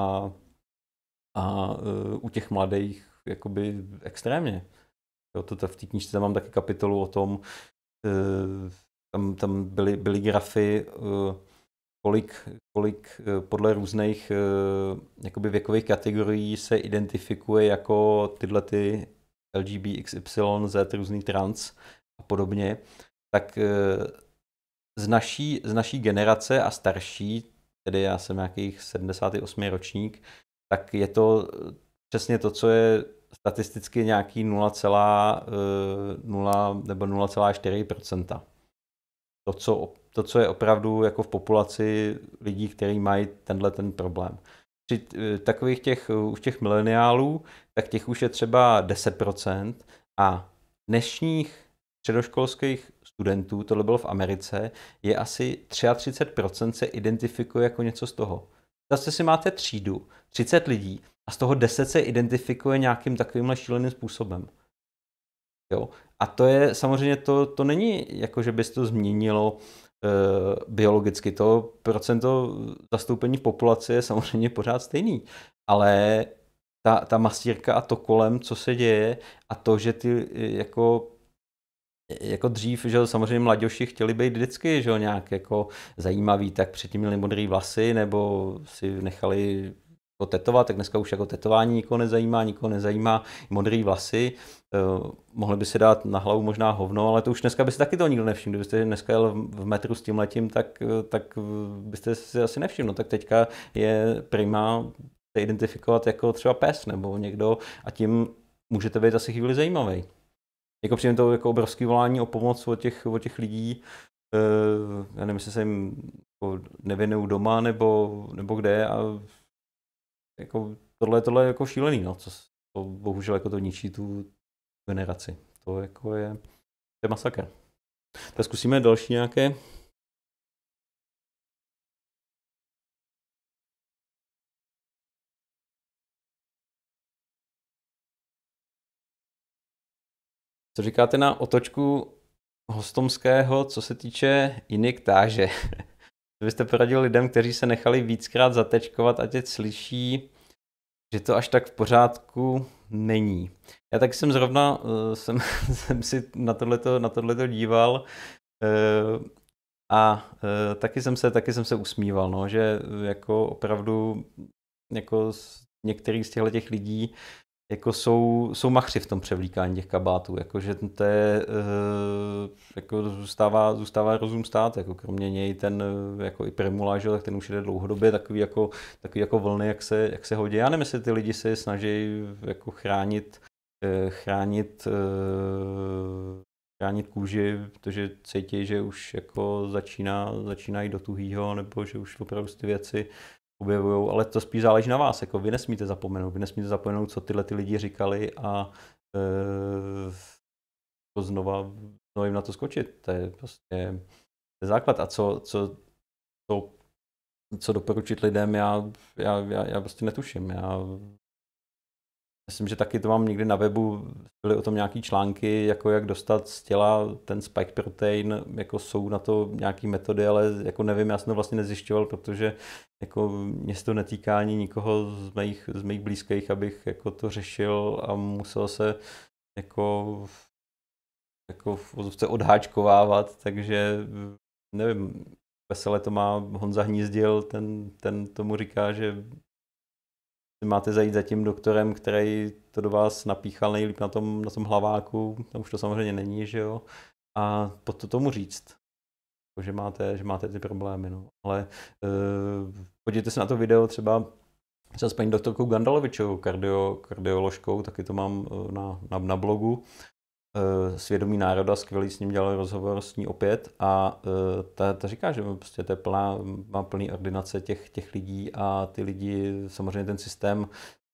a eh, u těch mladých jakoby extrémně. Jo, to, to v té knižce mám taky kapitolu o tom, tam, tam byly, byly grafy, kolik, kolik podle různých jakoby věkových kategorií se identifikuje jako tyhle ty LGBXYZ různý trans a podobně, tak eh, z naší, z naší generace a starší, tedy já jsem nějakých 78 ročník, tak je to eh, přesně to, co je statisticky nějaký 0,0 eh, nebo 0,4 to co, to, co je opravdu jako v populaci lidí, kteří mají tenhle ten problém. Při takových těch, už těch mileniálů, tak těch už je třeba 10% a dnešních středoškolských studentů, tohle bylo v Americe, je asi 33% se identifikuje jako něco z toho. Zase si máte třídu, 30 lidí a z toho 10 se identifikuje nějakým takovýmhle šíleným způsobem. Jo? A to je samozřejmě, to, to není jako, že by se to změnilo e, biologicky. To procento zastoupení v populaci je samozřejmě pořád stejný, ale ta, ta masírka a to kolem, co se děje a to, že ty eh, jako E, jako dřív, že samozřejmě mladěši chtěli být vždycky, že nějak jako zajímavý, tak předtím měli modré vlasy, nebo si nechali jako tetovat, tak dneska už jako tetování nikoho nezajímá, nikoho nezajímá Modré vlasy, uh, mohli by si dát na hlavu možná hovno, ale to už dneska by si taky to nikdo nevšiml, kdybyste dneska jel v metru s tím letím, tak, e, tak byste si asi nevšiml, tak teďka je prima se identifikovat jako třeba pes nebo někdo a tím můžete být asi chvíli zajímavý jako přijím to jako obrovský volání o pomoc od těch, od těch lidí. Uh, já nevím, jestli se jim jako nevěnují doma nebo, nebo kde a jako tohle, tohle je jako šílený, no, co, to bohužel jako to ničí tu generaci. To jako je, to je masakr. Tak zkusíme další nějaké Co říkáte na otočku Hostomského, co se týče injektáže? Co byste poradil lidem, kteří se nechali víckrát zatečkovat a teď slyší, že to až tak v pořádku není. Já tak jsem zrovna, eh, jsem, jsem si na tohleto, na tohleto díval eh, a eh, taky jsem se, taky jsem se usmíval, no, že jako opravdu jako některý z těchto těch lidí jako jsou, jsou machři v tom převlíkání těch kabátů, jako, že to je, eh, jako zůstává, zůstává rozum stát, jako kromě něj ten, eh, jako i Primula, že, tak ten už jde dlouhodobě takový jako, takový jako vlny, jak se, jak se hodí. Já nevím, jestli ty lidi se snaží jako chránit, eh, chránit, chránit kůži, protože cítí, že už jako začíná, začínají do tuhýho, nebo že už opravdu ty věci objevují, ale to spíš záleží na vás. Jako vy nesmíte zapomenout, vy nesmíte zapomenout, co tyhle ty lidi říkali a e, to znova, no jim na to skočit. To je prostě základ. A co, co, co, co doporučit lidem, já, já, já, já prostě netuším. Já Myslím, že taky to mám někdy na webu, byly o tom nějaký články, jako jak dostat z těla ten spike protein, jako jsou na to nějaké metody, ale jako nevím, já jsem to vlastně nezjišťoval, protože jako mě se to netýká ani nikoho z mých, z mých blízkých, abych jako to řešil a musel se jako jako v odháčkovávat, takže nevím, veselé to má Honza Hnízdil, ten, ten tomu říká, že máte zajít za tím doktorem, který to do vás napíchal nejlíp na tom, na tom hlaváku, tam už to samozřejmě není, že jo, a po to tomu říct, jako, že máte, že máte ty problémy, no. Ale eh, podívejte se na to video třeba třeba s paní doktorkou Gandalovičovou, kardio, kardioložkou, taky to mám eh, na, na, na blogu, Eh, svědomí národa, skvělý s ním dělal rozhovor s ní opět a eh, ta, ta říká, že prostě to je plná, má plný ordinace těch, těch lidí a ty lidi, samozřejmě ten systém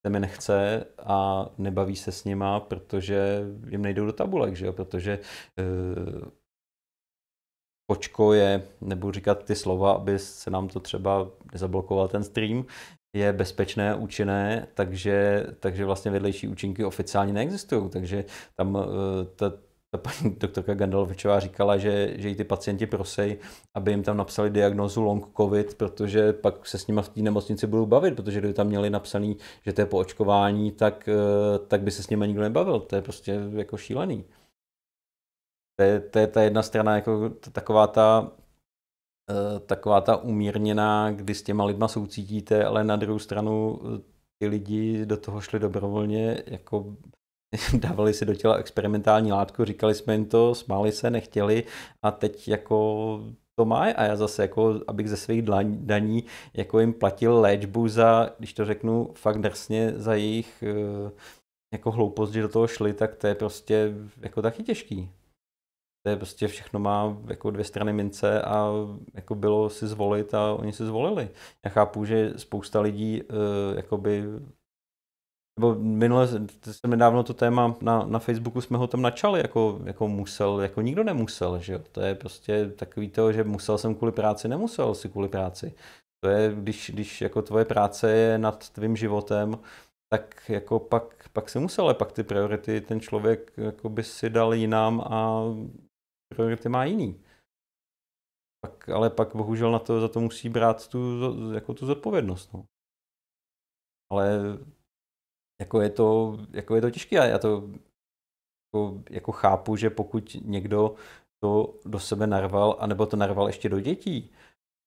se mi nechce a nebaví se s nima, protože jim nejdou do tabulek, že jo? protože počko eh, je, nebudu říkat ty slova, aby se nám to třeba nezablokoval ten stream, je bezpečné, účinné, takže, takže vlastně vedlejší účinky oficiálně neexistují. Takže tam eh, ta, ta paní doktorka Gandalovičová říkala, že, že jí ty pacienti prosej, aby jim tam napsali diagnozu long covid, protože pak se s nimi v té nemocnici budou bavit, protože kdyby tam měli napsaný, že to je po očkování, tak, eh, tak by se s nimi nikdo nebavil. To je prostě jako šílený. To je, to je ta jedna strana, jako taková ta Eh, taková ta umírněná, kdy s těma lidma soucítíte, ale na druhou stranu eh, ty lidi do toho šli dobrovolně, jako dávali si do těla experimentální látku, říkali jsme jim to, smáli se, nechtěli a teď jako to má a já zase jako, abych ze svých daní jako jim platil léčbu za, když to řeknu fakt drsně, za jejich eh, jako hloupost, že do toho šli, tak to je prostě jako taky těžký. To je prostě všechno má jako dvě strany mince a jako bylo si zvolit a oni si zvolili. Já chápu, že spousta lidí uh, jakoby nebo minule jsem nedávno to téma na, na Facebooku jsme ho tam načali, jako, jako musel, jako nikdo nemusel, že jo? To je prostě takový to, že musel jsem kvůli práci, nemusel si kvůli práci. To je, když, když jako tvoje práce je nad tvým životem, tak jako pak, pak si musel, ale pak ty priority ten člověk jako by si dal jinam a priority jako, má jiný. Pak, ale pak bohužel na to, za to musí brát tu, jako tu zodpovědnost. No. Ale jako je to, jako je to těžké. Já to jako, jako chápu, že pokud někdo to do sebe narval, anebo to narval ještě do dětí,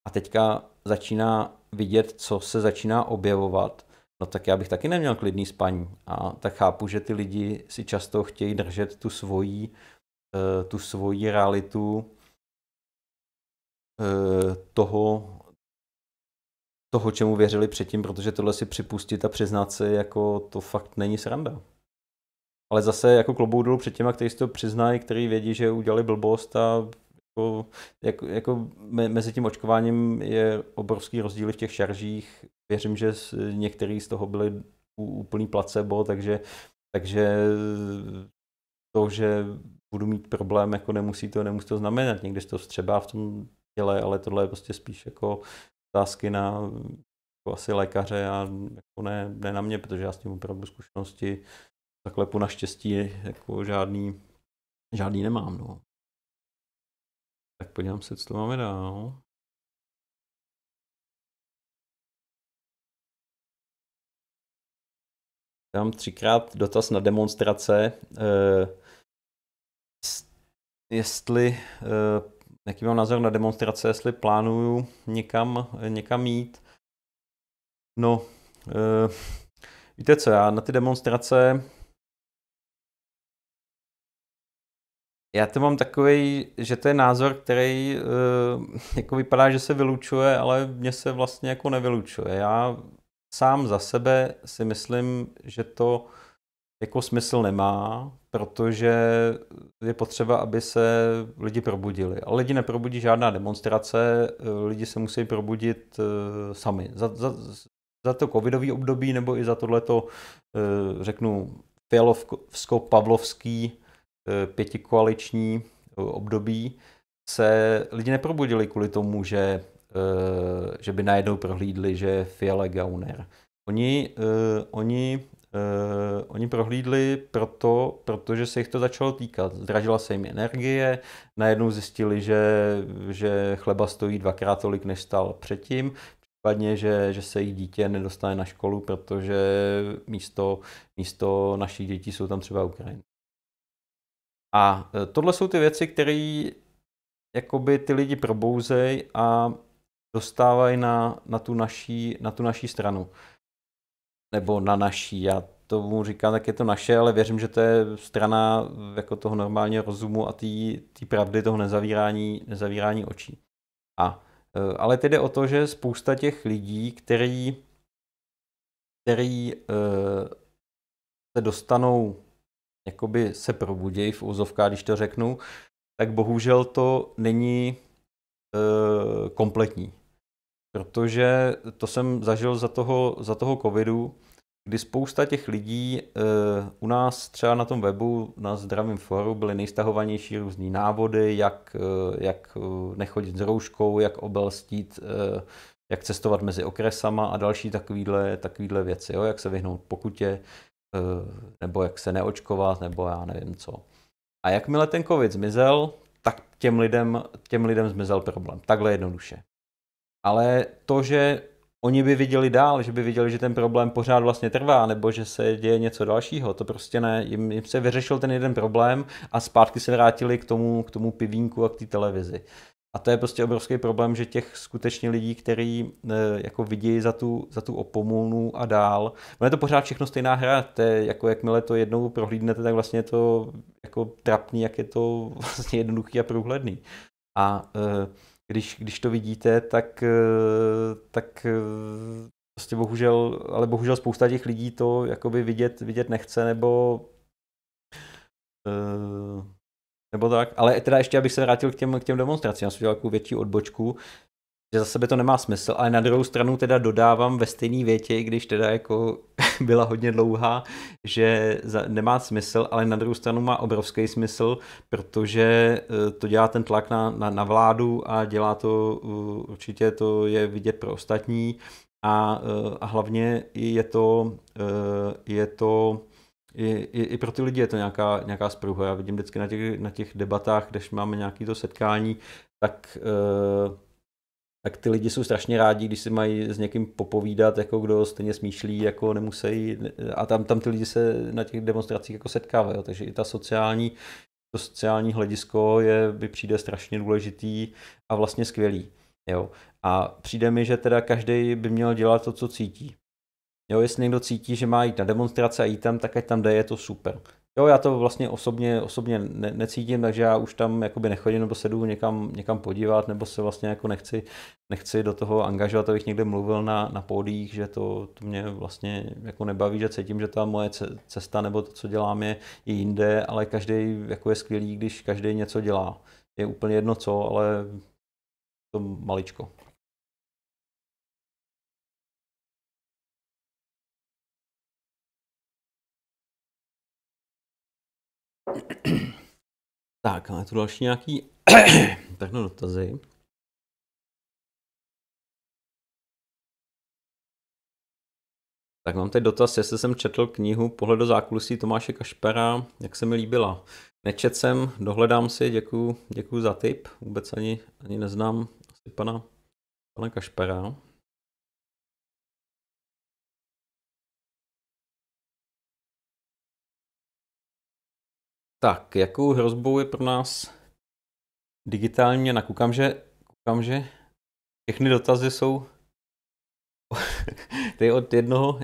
a teďka začíná vidět, co se začíná objevovat, no tak já bych taky neměl klidný spaní. A tak chápu, že ty lidi si často chtějí držet tu svoji Eh, tu svoji realitu eh, toho, toho, čemu věřili předtím, protože tohle si připustit a přiznat si, jako to fakt není sranda. Ale zase jako klobou dolů před těma, kteří si to přiznají, kteří vědí, že udělali blbost a jako, jako, jako mezi tím očkováním je obrovský rozdíl v těch šaržích. Věřím, že některý z toho byli úplný placebo, takže, takže to, že budu mít problém, jako nemusí to, nemusí to znamenat. Někde to vstřebá v tom těle, ale tohle je prostě spíš jako otázky na jako asi lékaře a jako ne, ne na mě, protože já s tím opravdu zkušenosti takhle po naštěstí jako žádný, žádný nemám. No. Tak podívám se, co to máme dál. Dám třikrát dotaz na demonstrace. Eh, jestli, eh, jaký mám názor na demonstrace, jestli plánuju někam, někam jít. No, eh, víte co, já na ty demonstrace Já to mám takový, že to je názor, který eh, jako vypadá, že se vylučuje, ale mě se vlastně jako nevylučuje. Já sám za sebe si myslím, že to jako smysl nemá, protože je potřeba, aby se lidi probudili. A lidi neprobudí žádná demonstrace, lidi se musí probudit eh, sami. Za, za, za to covidové období nebo i za tohleto, eh, řeknu, fialovsko-pavlovský eh, pětikoaliční období se lidi neprobudili kvůli tomu, že, že by najednou prohlídli, že je Fiala gauner. Oni, oni Uh, oni prohlídli proto, protože se jich to začalo týkat. Zdražila se jim energie, najednou zjistili, že, že chleba stojí dvakrát tolik, než stál předtím, případně, že, že se jejich dítě nedostane na školu, protože místo, místo našich dětí jsou tam třeba Ukrajiny. A eh, tohle jsou ty věci, které jakoby ty lidi probouzejí a dostávají na, na, tu naší, na tu naší stranu nebo na naší. Já to mu říkám, tak je to naše, ale věřím, že to je strana jako toho normálně rozumu a té pravdy, toho nezavírání, nezavírání očí. A, eh, ale tedy jde o to, že spousta těch lidí, který, který eh, se dostanou, jakoby se probudějí v úzovkách, když to řeknu, tak bohužel to není eh, kompletní protože to jsem zažil za toho, za toho covidu, kdy spousta těch lidí e, u nás třeba na tom webu, na zdravém foru, byly nejstahovanější různé návody, jak, e, jak eh, nechodit s rouškou, jak obelstít, e, jak cestovat mezi okresama a další takovýhle, takovýhle věci, jo? jak se vyhnout pokutě, nebo jak se neočkovat, nebo já nevím co. A jakmile ten covid zmizel, tak těm lidem, těm lidem zmizel problém. Takhle jednoduše ale to, že oni by viděli dál, že by viděli, že ten problém pořád vlastně trvá, nebo že se děje něco dalšího, to prostě ne, jim, jim se vyřešil ten jeden problém a zpátky se vrátili k tomu, k tomu pivínku a k té televizi. A to je prostě obrovský problém, že těch skutečně lidí, který eh, jako vidí za tu, za tu opomulnu a dál, ono je to pořád všechno stejná hra, to je, jako jakmile to jednou prohlídnete, tak vlastně je to jako trapný, jak je to vlastně jednoduchý a průhledný. A e, když, když to vidíte, tak, eh, tak eh, prostě bohužel, ale bohužel spousta těch lidí to jakoby vidět, vidět nechce, nebo eh, nebo tak, ale teda ještě, abych se vrátil k těm, k těm demonstracím, já jsem udělal větší odbočku, že za sebe to nemá smysl, ale na druhou stranu teda dodávám ve stejné větě, i když teda jako byla hodně dlouhá, že za, nemá smysl, ale na druhou stranu má obrovský smysl, protože eh, to dělá ten tlak na, na, na vládu a dělá to, eh, určitě to je vidět pro ostatní a, eh, a hlavně je to, je to i, i, i pro ty lidi je to nějaká, nějaká spruha. Já vidím vždycky na těch, na těch debatách, když máme nějaké to setkání, tak uh, tak ty lidi jsou strašně rádi, když si mají s někým popovídat, jako kdo stejně smýšlí, jako nemusí. A tam, tam ty lidi se na těch demonstracích jako setkávají, takže i ta sociální, to sociální hledisko je, by přijde strašně důležitý a vlastně skvělý. Jo. A přijde mi, že teda každý by měl dělat to, co cítí. Jo, jestli někdo cítí, že má jít na demonstrace a jít tam, tak ať tam jde, je to super. Jo, já to vlastně osobně, osobně ne, necítím, takže já už tam jakoby nechodím nebo se někam, někam podívat, nebo se vlastně jako nechci, nechci do toho angažovat, abych někde mluvil na, na pódích, že to, to mě vlastně jako nebaví, že cítím, že ta moje cesta nebo to, co dělám, je, je jinde, ale každý jako je skvělý, když každý něco dělá. Je úplně jedno co, ale to maličko. tak, ale tu další nějaký tak no dotazy. Tak mám teď dotaz, jestli jsem četl knihu Pohled do zákulisí Tomáše Kašpera, jak se mi líbila. Nečet jsem, dohledám si, děkuju, děkuju za tip. Vůbec ani, ani neznám asi pana, pana Kašpera. Tak, jakou hrozbou je pro nás digitální měna? Koukám, že, koukám, že všechny dotazy jsou tady od jednoho,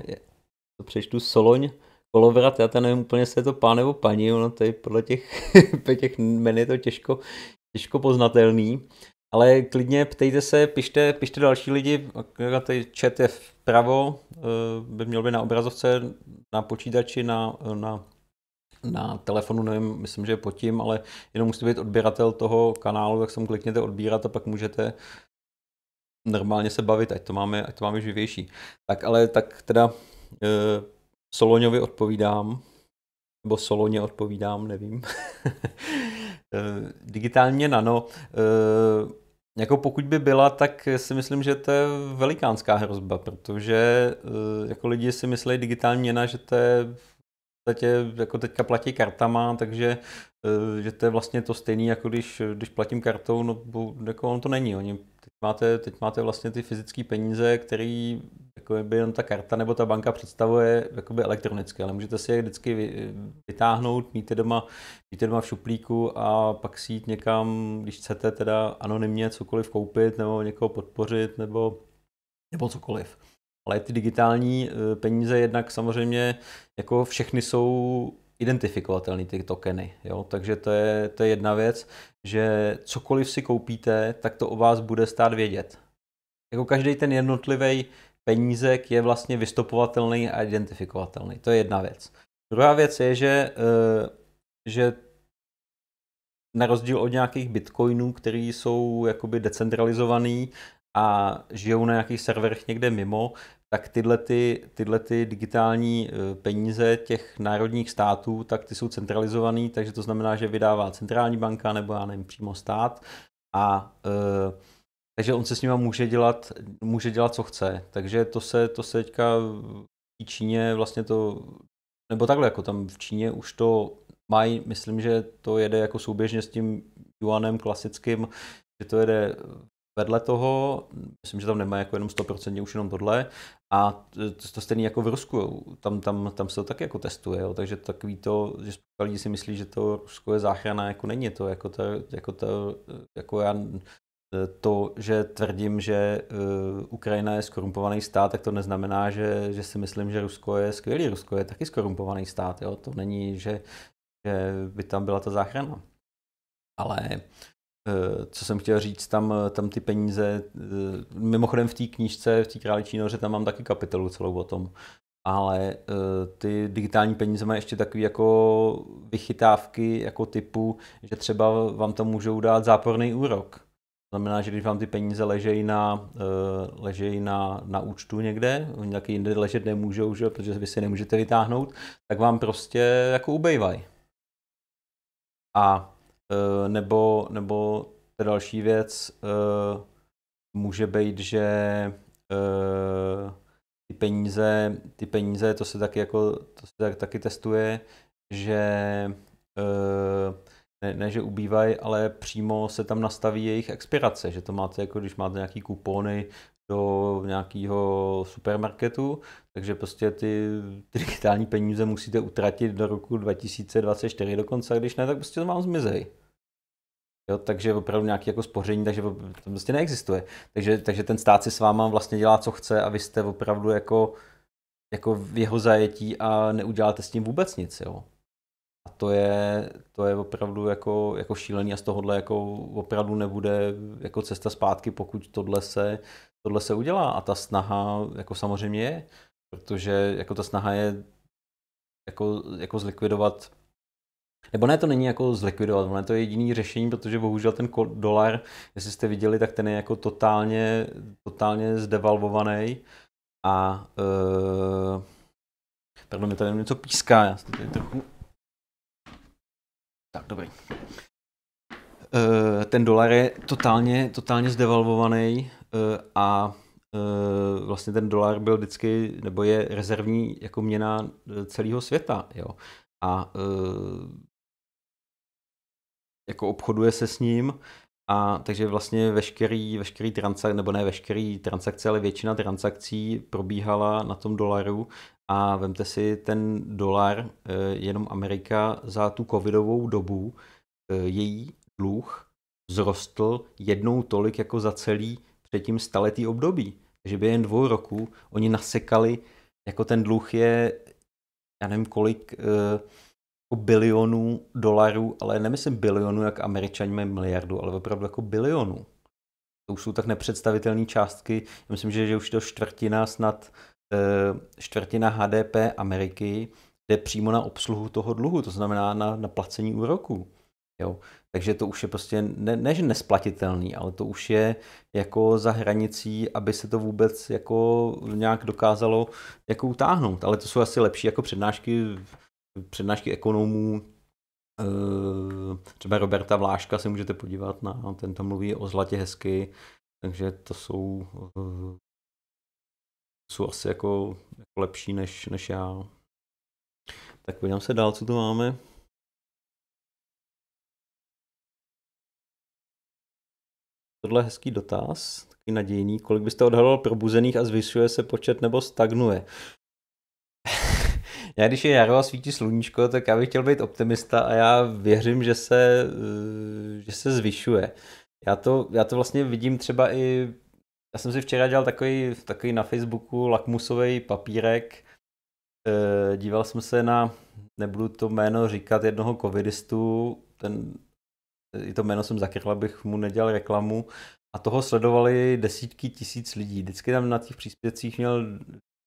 to přečtu Soloň, Kolovrat, já tam nevím úplně, jestli je to pán nebo paní, ono tady podle těch, těch men je to těžko, těžko poznatelný. Ale klidně ptejte se, pište, pište další lidi, tady chat je vpravo, eh, by měl by na obrazovce, na počítači, na, na na telefonu, nevím, myslím, že je pod tím, ale jenom musíte být odběratel toho kanálu, tak sem klikněte odbírat a pak můžete normálně se bavit, ať to máme, ať to máme živější. Tak ale tak teda e, Soloňovi odpovídám, nebo Soloně odpovídám, nevím. e, digitálně nano. no, e, jako pokud by byla, tak si myslím, že to je velikánská hrozba, protože jako lidi si myslí digitálně, měna, že to je podstatě jako teďka platí kartama, takže eh, že to je vlastně to stejné, jako když, když platím kartou, no jako on to není. Oni, teď, máte, teď máte vlastně ty fyzické peníze, které jako by jen ta karta nebo ta banka představuje jakoby elektronicky, ale můžete si je vždycky vytáhnout, mít je doma, mít je doma v šuplíku a pak si jít někam, když chcete teda anonymně cokoliv koupit nebo někoho podpořit nebo, nebo cokoliv ale ty digitální eh, peníze jednak samozřejmě jako všechny jsou identifikovatelné ty tokeny. Jo? Takže to je, to je jedna věc, že cokoliv si koupíte, tak to o vás bude stát vědět. Jako každý ten jednotlivý penízek je vlastně vystupovatelný a identifikovatelný. To je jedna věc. Druhá věc je, že, eh, že na rozdíl od nějakých bitcoinů, který jsou jakoby decentralizovaný a žijou na nějakých serverech někde mimo, tak tyhle, ty, tyhle ty digitální eh, peníze těch národních států, tak ty jsou centralizované, takže to znamená, že vydává centrální banka nebo já nevím, přímo stát. A e, takže on se s nimi může dělat, může dělat, co chce. Takže to se, to se teďka v Číně vlastně to, nebo takhle, jako tam v Číně už to mají, myslím, že to jede jako souběžně s tím juanem klasickým, že to jede vedle toho, myslím, že tam nemá jako jenom 100% už jenom tohle a to, to stejný jako v Rusku, tam, tam, tam se to taky jako testuje, jo. takže takový to, že spousta lidí si myslí, že to Rusko je záchrana, jako není to, jako to, jako to, jako já to, že tvrdím, že eh, Ukrajina je skorumpovaný stát, tak to neznamená, že, že si myslím, že Rusko je skvělý. Rusko je taky skorumpovaný stát. Jo? To není, že, že by tam byla ta záchrana. Ale Eh, co jsem chtěl říct, tam, eh, tam ty peníze, eh, mimochodem v té knížce, v té králičí noře, tam mám taky kapitolu celou o tom, ale ty digitální peníze mají ještě takové jako vychytávky jako typu, že třeba vám tam můžou dát záporný úrok. To znamená, že když vám ty peníze ležejí na, ležej na, na účtu někde, oni taky jinde ležet nemůžou, že? protože vy si nemůžete vytáhnout, tak vám prostě jako ubejvají. A Eh, nebo, nebo ta další věc eh, může být, že eh, ty peníze, ty peníze, to se taky, jako, to se tak, taky testuje, že ne, ne že ubývají, ale přímo se tam nastaví jejich expirace, že to máte jako když máte nějaký kupony do nějakého supermarketu, takže prostě ty, ty digitální peníze musíte utratit do roku 2024 dokonce, když ne, tak prostě to vám zmizej. Jo, takže opravdu nějaké jako spoření, takže to prostě neexistuje. Takže, takže ten stát si s váma vlastně dělá, co chce a vy jste opravdu jako, jako v jeho zajetí a neuděláte s tím vůbec nic. Jo. A to je, to je opravdu jako, jako šílený a z tohohle jako opravdu nebude jako cesta zpátky, pokud tohle se, tohle se udělá. A ta snaha jako samozřejmě je, protože jako ta snaha je jako, jako zlikvidovat nebo ne, to není jako zlikvidovat, ono je to jediný řešení, protože bohužel ten dolar, jestli jste viděli, tak ten je jako totálně, totálně zdevalvovaný a uh, pardon, mi tady něco píská, já jsem tady trochu... Tak, dobrý. Uh, ten dolar je totálně, totálně zdevalvovaný uh, a vlastně ten dolar byl vždycky, nebo je rezervní jako měna celého světa. Jo. A jako obchoduje se s ním, a takže vlastně veškerý, veškerý transakce, nebo ne veškerý transakce, ale většina transakcí probíhala na tom dolaru a vemte si ten dolar, eh, jenom Amerika za tu covidovou dobu, eh, její dluh zrostl jednou tolik jako za celý předtím staletý období. Takže během dvou roku oni nasekali, jako ten dluh je, já nevím kolik, eh, jako bilionů dolarů, ale nemyslím bilionů, jak američani mají miliardu, ale opravdu jako bilionů. To už jsou tak nepředstavitelné částky. Já myslím, že, že už to čtvrtina snad eh, čtvrtina HDP Ameriky jde přímo na obsluhu toho dluhu, to znamená na, na placení úroků. Jo? Takže to už je prostě, ne, než nesplatitelný, ale to už je jako za hranicí, aby se to vůbec jako nějak dokázalo jako utáhnout. Ale to jsou asi lepší jako přednášky přednášky ekonomů, eh, třeba Roberta Vláška si můžete podívat na, ten tam mluví o zlatě hezky, takže to jsou, eh, jsou asi jako, jako lepší než, než já. Tak podívám se dál, co tu máme. Tohle je hezký dotaz, taky nadějný. Kolik byste odhalil probuzených a zvyšuje se počet nebo stagnuje? já když je jaro a svítí sluníčko, tak já bych chtěl být optimista a já věřím, že se, eh, že se zvyšuje. Já to, já to vlastně vidím třeba i, já jsem si včera dělal takový, takový na Facebooku lakmusový papírek, eh, díval jsem se na, nebudu to jméno říkat, jednoho covidistu, ten, i to jméno jsem zakryl, abych mu nedělal reklamu, a toho sledovali desítky tisíc lidí. Vždycky tam na těch příspěvcích měl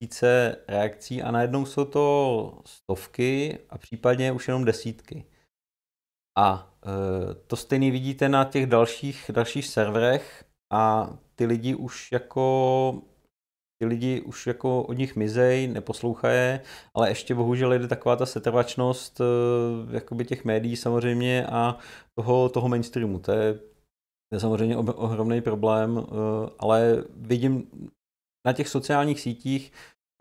tisíce reakcí a najednou jsou to stovky a případně už jenom desítky. A e, to stejný vidíte na těch dalších, dalších serverech a ty lidi už jako ty lidi už jako od nich mizej, neposlouchají, ale ještě bohužel jde taková ta setrvačnost e, jakoby těch médií samozřejmě a toho, toho mainstreamu. To je, to je samozřejmě ohromný problém, e, ale vidím na těch sociálních sítích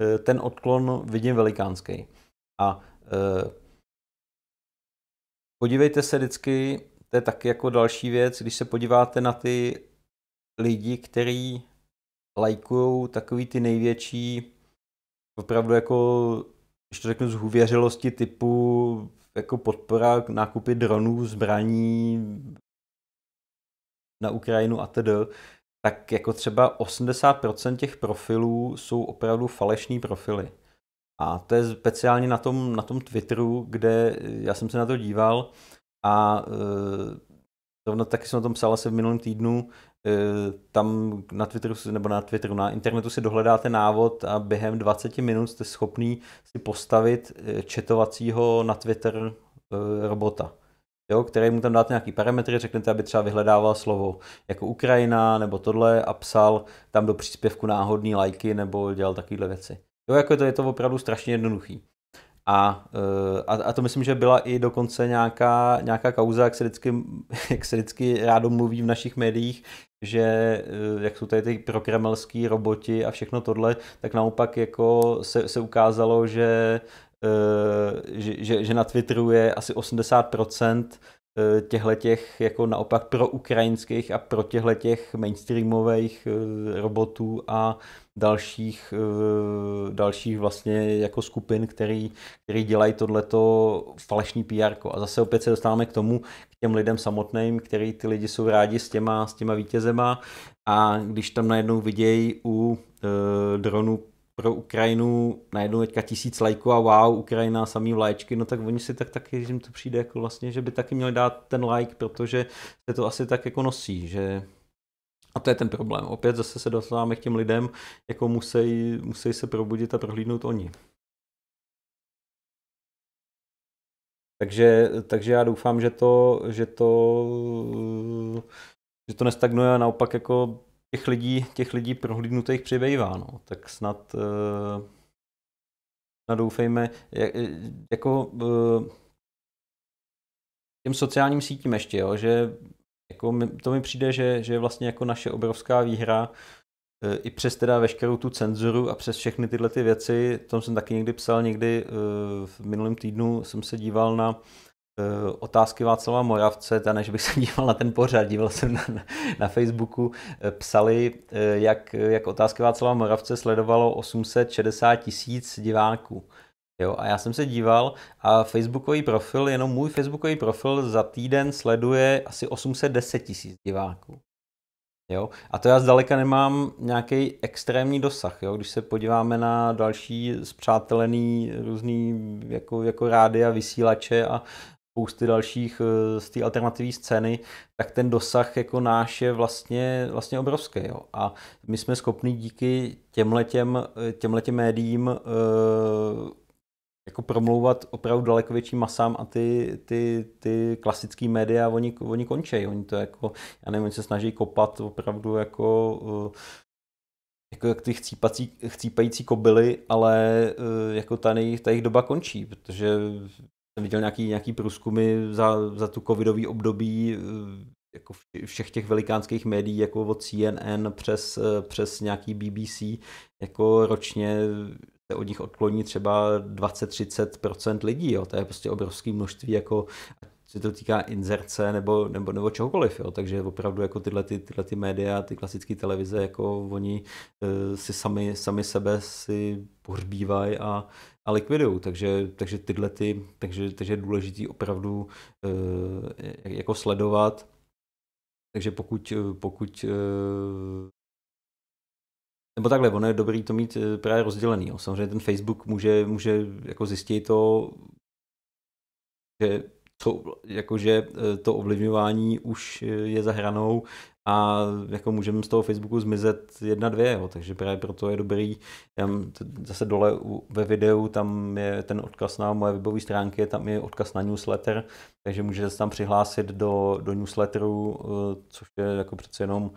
Eh, ten odklon vidím velikánský. A eh, podívejte se vždycky, to je taky jako další věc, když se podíváte na ty lidi, který lajkují takový ty největší opravdu jako, když to řeknu, zhuvěřilosti typu jako podpora nákupy dronů, zbraní na Ukrajinu a tedy, tak jako třeba 80% těch profilů jsou opravdu falešní profily. A to je speciálně na tom, na tom Twitteru, kde eh, já jsem se na to díval a eh, zrovna taky jsem o tom psal asi v minulém týdnu, eh, tam na Twitteru, nebo na Twitteru, na internetu si dohledáte návod a během 20 minut jste schopný si postavit četovacího na Twitter robota jo, který mu tam dáte nějaký parametry, řeknete, aby třeba vyhledával slovo jako Ukrajina nebo tohle a psal tam do příspěvku náhodný lajky nebo dělal takovéhle věci. Jo, jako to je to opravdu strašně jednoduchý. A, eh, a, a to myslím, že byla i dokonce nějaká, nějaká kauza, jak se, vždycky, jak se vždycky rádo mluví v našich médiích, že eh, jak jsou tady ty prokremelský roboti a všechno tohle, tak naopak jako se, se ukázalo, že Eh, že, že, že na Twitteru je asi 80% těchto těch jako naopak pro ukrajinských a pro těchto těch mainstreamových eh, robotů a dalších, eh, dalších vlastně jako skupin, který, který dělají tohleto falešný PR. A zase opět se dostáváme k tomu, k těm lidem samotným, který ty lidi jsou rádi s těma, s těma vítězema a když tam najednou vidějí u e, pro Ukrajinu najednou teďka tisíc lajků a wow, Ukrajina samý vlaječky, no tak oni si tak taky, že jim to přijde jako vlastně, že by taky měli dát ten like, protože se to asi tak jako nosí, že a to je ten problém. Opět zase se dostáváme k těm lidem, jako musí, musí se probudit a prohlídnout oni. Takže, takže já doufám, že to, že to, že to nestagnuje a naopak jako těch lidí, těch lidí prohlídnutých přibývá, no. Tak snad, eh, snad doufejme, jak, jako eh, těm sociálním sítím ještě, jo, že jako my, to mi přijde, že, že vlastně jako naše obrovská výhra eh, i přes teda veškerou tu cenzuru a přes všechny tyhle ty věci, tom jsem taky někdy psal, někdy v minulém týdnu jsem se díval na Eh, otázky Václava Moravce, ta než bych se díval na ten pořad, díval jsem na, na Facebooku, eh, psali, eh, jak, jak otázky Václava Moravce sledovalo 860 tisíc diváků. Jo, a já jsem se díval a facebookový profil, jenom můj facebookový profil za týden sleduje asi 810 tisíc diváků. Jo? A to já zdaleka nemám nějaký extrémní dosah. Jo? Když se podíváme na další zpřátelený různý jako, jako rády a vysílače a, spousty dalších eh, z té alternativní scény, tak ten dosah jako náš je vlastně, vlastně obrovský. Jo. A my jsme schopni díky těmhletěm, eh, těm médiím eh, jako promlouvat opravdu daleko větším masám a ty, ty, ty klasické média, oni, oni končí. Oni to jako, já nevím, oni se snaží kopat opravdu jako jako jak ty chcípací, chcípající kobily, ale jako ta, jejich, ta jejich doba končí, protože jsem viděl nějaký, nějaký průzkumy za, za tu covidový období eh, jako všech těch velikánských médií, jako od CNN přes, eh, přes nějaký BBC, jako ročně se od nich odkloní třeba 20-30% lidí, jo. to je prostě obrovské množství, jako se to týká inzerce nebo, nebo, nebo čehokoliv. Jo. Takže opravdu jako tyhle, ty, tyhle ty média, ty klasické televize, jako oni e, si sami, sami sebe si pohřbívají a, a likvidují. Takže, takže tyhle ty, takže, takže je důležitý opravdu e, jako sledovat. Takže pokud, pokud e, nebo takhle, ono je dobrý to mít právě rozdělený. Jo. Samozřejmě ten Facebook může, může jako zjistit to, že to, jakože e, to ovlivňování už e, je za hranou a jako můžeme z toho Facebooku zmizet jedna, dvě, jo. takže právě proto je dobrý, já zase dole ve videu, tam je ten odkaz na moje webové stránky, tam je odkaz na newsletter, takže můžete se tam přihlásit do, do newsletteru, e, což je jako přece jenom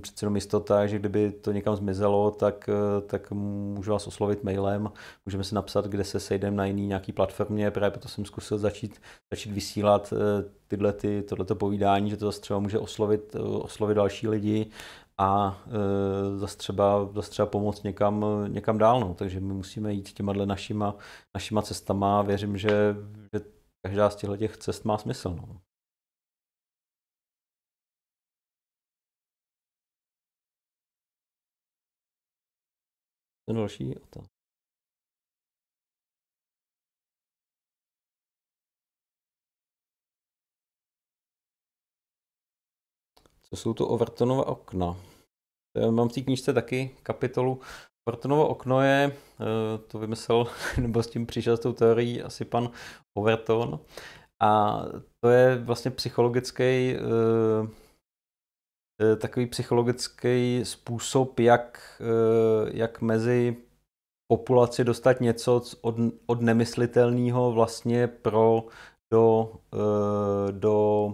přece jenom jistota, že kdyby to někam zmizelo, tak, eh, tak můžu vás oslovit mailem, můžeme si napsat, kde se sejdeme na jiný nějaký platformě, právě proto jsem zkusil začít, začít vysílat eh, tyhle, ty, tohleto povídání, že to zase třeba může oslovit, eh, oslovit další lidi a zase třeba, zase třeba pomoct někam, někam dál. No. Takže my musíme jít těma našima, našima cestama a věřím, že, že každá z těchto cest má smysl. No. Ten další je To Co jsou to Overtonova okna? Mám v té knížce taky kapitolu. Overtonovo okno je, eh, to vymyslel, nebo s tím přišel s tou teorií asi pan Overton. A to je vlastně psychologický eh, Eh, takový psychologický způsob, jak, eh, jak mezi populaci dostat něco od, od nemyslitelného vlastně pro do, eh, do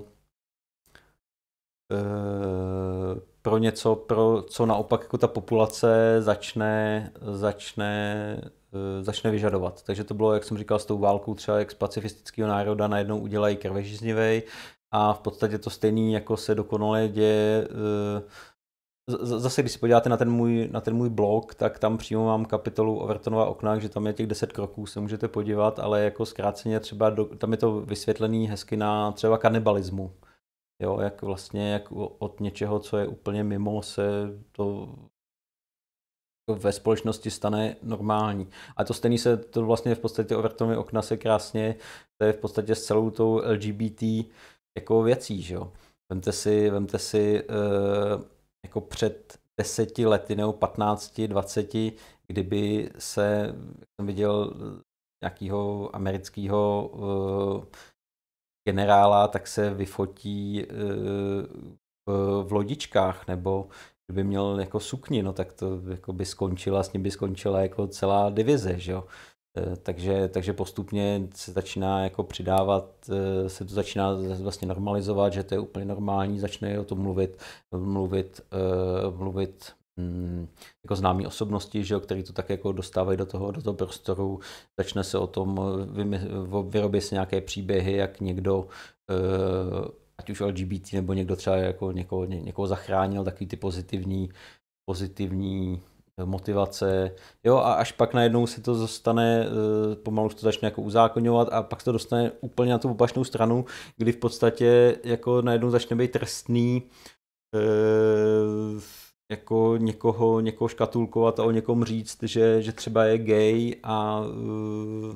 pro něco, pro co naopak jako ta populace začne, začne, začne vyžadovat. Takže to bylo, jak jsem říkal, s tou válkou třeba, jak z pacifistického národa najednou udělají krvežíznivý, a v podstatě to stejný jako se dokonale děje eh, Zase, když si podíváte na ten, můj, na ten můj blog, tak tam přímo mám kapitolu Overtonova okna, že tam je těch 10 kroků, se můžete podívat, ale jako zkráceně třeba, do, tam je to vysvětlený hezky na třeba kanibalismu. Jo, jak vlastně jak od něčeho, co je úplně mimo, se to ve společnosti stane normální. A to stejný se, to vlastně v podstatě Overtonovy okna se krásně, to je v podstatě s celou tou LGBT jako věcí, že jo. Vemte si, vemte si e, jako před deseti lety nebo patnácti, dvaceti, kdyby se, jak jsem viděl nějakého amerického e, eh, generála, tak se vyfotí e, v, v lodičkách, nebo kdyby měl jako sukni, no tak to jako by skončila, s ním by skončila jako celá divize, že jo. Eh, takže, takže postupně se začíná jako přidávat, eh, se to začíná vlastně normalizovat, že to je úplně normální, začne o tom mluvit, mluvit, eh, mluvit mm, jako známí osobnosti, že jo, který to tak jako dostávají do toho, do toho prostoru. Začne se o tom, vyrobit se nějaké příběhy, jak někdo ať už LGBT nebo někdo třeba jako někoho, někoho zachránil, takový ty pozitivní, pozitivní motivace, jo, a až pak najednou se to zostane eh, pomalu to začne jako uzákonňovat a pak se to dostane úplně na tu opačnou stranu, kdy v podstatě jako najednou začne být trestný eh, jako někoho, někoho škatulkovat a o někom říct, že, že třeba je gay a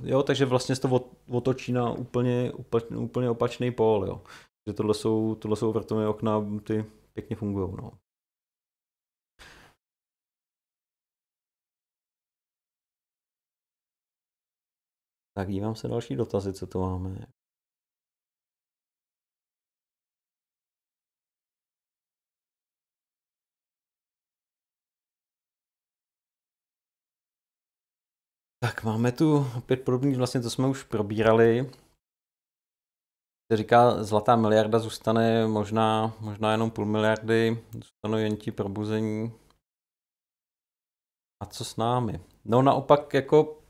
eh, jo, takže vlastně se to otočí na úplně, úplně, úplně opačný pól, jo. Že tohle jsou, tohle jsou vrtové okna, ty pěkně fungují, no. Tak dívám se další dotazy, co tu máme. Tak máme tu opět podobný, vlastně to jsme už probírali. Se říká, zlatá miliarda zůstane možná, možná jenom půl miliardy, zůstanou jen ti probuzení. A co s námi? No naopak jako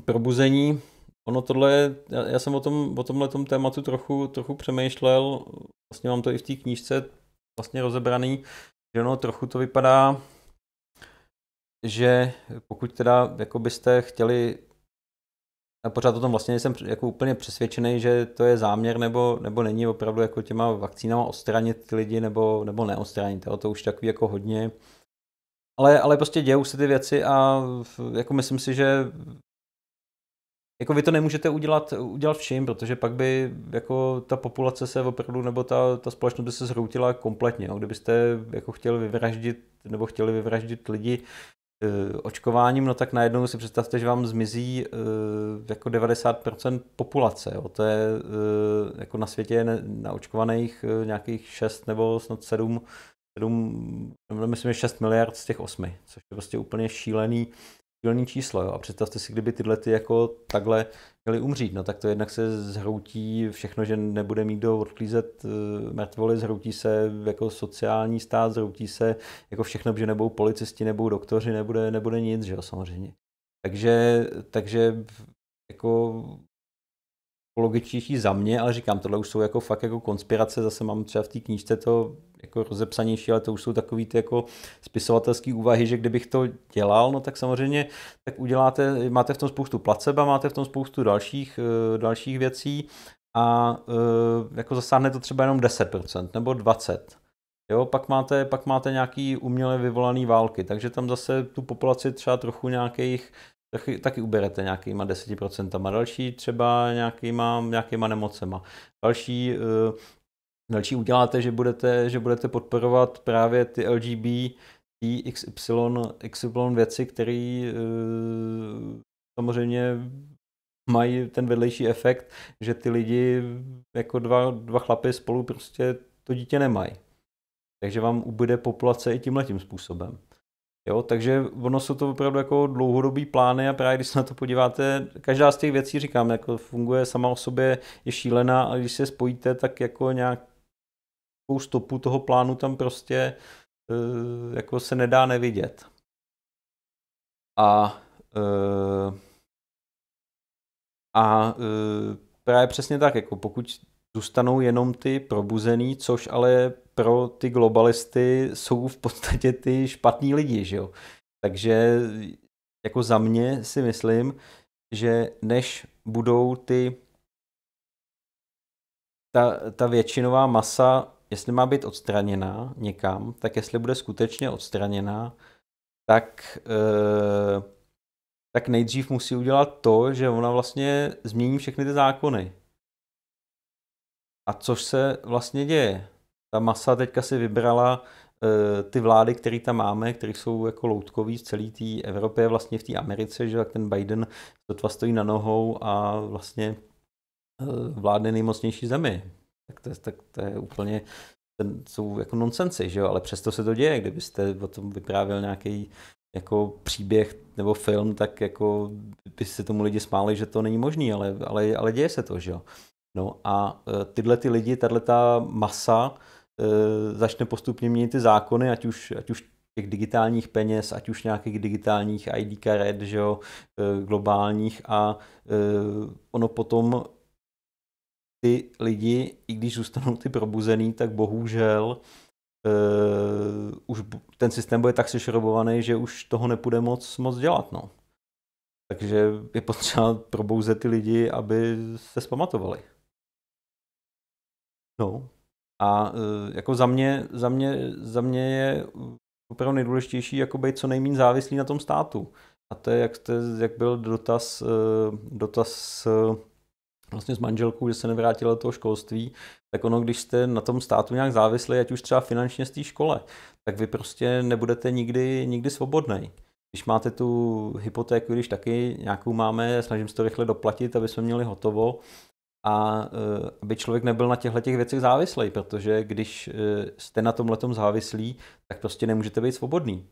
probuzení. Ono tohle je, já, já jsem o, tom, o tomhle tématu trochu, trochu přemýšlel, vlastně mám to i v té knížce vlastně rozebraný, že ono trochu to vypadá, že pokud teda jako byste chtěli a pořád o tom vlastně jsem jako úplně přesvědčený, že to je záměr nebo, nebo není opravdu jako těma vakcínama odstranit ty lidi nebo, nebo neodstranit. To už takový jako hodně. Ale, ale prostě dějou se ty věci a jako myslím si, že jako vy to nemůžete udělat, udělat vším, protože pak by jako ta populace se opravdu, nebo ta, ta společnost by se zhroutila kompletně. No? Kdybyste jako chtěli vyvraždit, nebo chtěli vyvraždit lidi e, očkováním, no tak najednou si představte, že vám zmizí e, jako 90% populace. Jo. To je e, jako na světě ne, naočkovaných e, nějakých 6 nebo snad 7, 7 myslím, že 6 miliard z těch 8, což je prostě úplně šílený šílený číslo, Jo? A představte si, kdyby tyhle ty jako takhle měly umřít, no tak to jednak se zhroutí všechno, že nebude mít do odklízet eh, mrtvoly, zhroutí se jako sociální stát, zhroutí se jako všechno, že nebudou policisti, nebudou doktoři, nebude, nebude nic, že jo, samozřejmě. Takže, takže jako logičtější za mě, ale říkám, tohle už jsou jako fakt jako konspirace, zase mám třeba v té knížce to jako rozepsanější, ale to už jsou takový ty jako spisovatelské úvahy, že kdybych to dělal, no tak samozřejmě tak uděláte, máte v tom spoustu placeba, máte v tom spoustu dalších, eh, dalších věcí a eh, jako zasáhne to třeba jenom 10% nebo 20%. Jo, pak máte, pak máte nějaký uměle vyvolaný války, takže tam zase tu populaci třeba trochu nějakých taky, taky uberete nějakýma 10%, další třeba nějakýma, nějakýma nemocema. Další eh, další uděláte, že budete, že budete podporovat právě ty LGB, ty XY, XY věci, které eh, samozřejmě mají ten vedlejší efekt, že ty lidi jako dva, dva chlapy spolu prostě to dítě nemají. Takže vám ubude populace i tímhle tím způsobem. Jo, takže ono jsou to opravdu jako dlouhodobý plány a právě když se na to podíváte, každá z těch věcí, říkám, jako funguje sama o sobě, je šílená a když se spojíte, tak jako nějak nějakou stopu toho plánu tam prostě e, jako se nedá nevidět. A e, a e, právě přesně tak, jako pokud zůstanou jenom ty probuzený, což ale pro ty globalisty jsou v podstatě ty špatní lidi, že jo. Takže jako za mě si myslím, že než budou ty ta, ta většinová masa jestli má být odstraněná někam, tak jestli bude skutečně odstraněná, tak, eh, tak nejdřív musí udělat to, že ona vlastně změní všechny ty zákony. A což se vlastně děje. Ta masa teďka si vybrala eh, ty vlády, které tam máme, které jsou jako loutkový z celé té Evropě, vlastně v té Americe, že tak ten Biden sotva stojí na nohou a vlastně eh, vládne nejmocnější zemi tak to, je, tak to je úplně, jsou jako nonsensy, že jo, ale přesto se to děje, kdybyste o tom vyprávěl nějaký jako příběh nebo film, tak jako by se tomu lidi smáli, že to není možný, ale, ale, ale děje se to, že jo. No a e, tyhle ty lidi, tahle ta masa e, začne postupně měnit ty zákony, ať už, ať už těch digitálních peněz, ať už nějakých digitálních ID karet, že jo, e, globálních a e, ono potom ty lidi, i když zůstanou ty probuzený, tak bohužel uh, už ten systém bude tak sešrobovaný, že už toho nepůjde moc, moc dělat. No. Takže je potřeba probouzet ty lidi, aby se zpamatovali. No. A uh, jako za mě, za mě, za mě je opravdu nejdůležitější jako být co nejméně závislý na tom státu. A to je, jak, je, jak byl dotaz, eh, dotaz vlastně s manželkou, že se nevrátila do toho školství, tak ono, když jste na tom státu nějak závislí, ať už třeba finančně z té škole, tak vy prostě nebudete nikdy, nikdy svobodný. Když máte tu hypotéku, když taky nějakou máme, snažím se to rychle doplatit, aby jsme měli hotovo, a eh, aby člověk nebyl na těchto těch věcech závislý, protože když eh, jste na tomhle závislí, tak prostě nemůžete být svobodný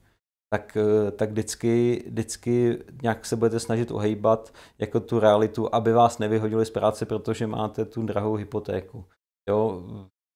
tak, eh, tak vždycky, vždycky nějak se budete snažit ohejbat jako tu realitu, aby vás nevyhodili z práce, protože máte tu drahou hypotéku. Jo,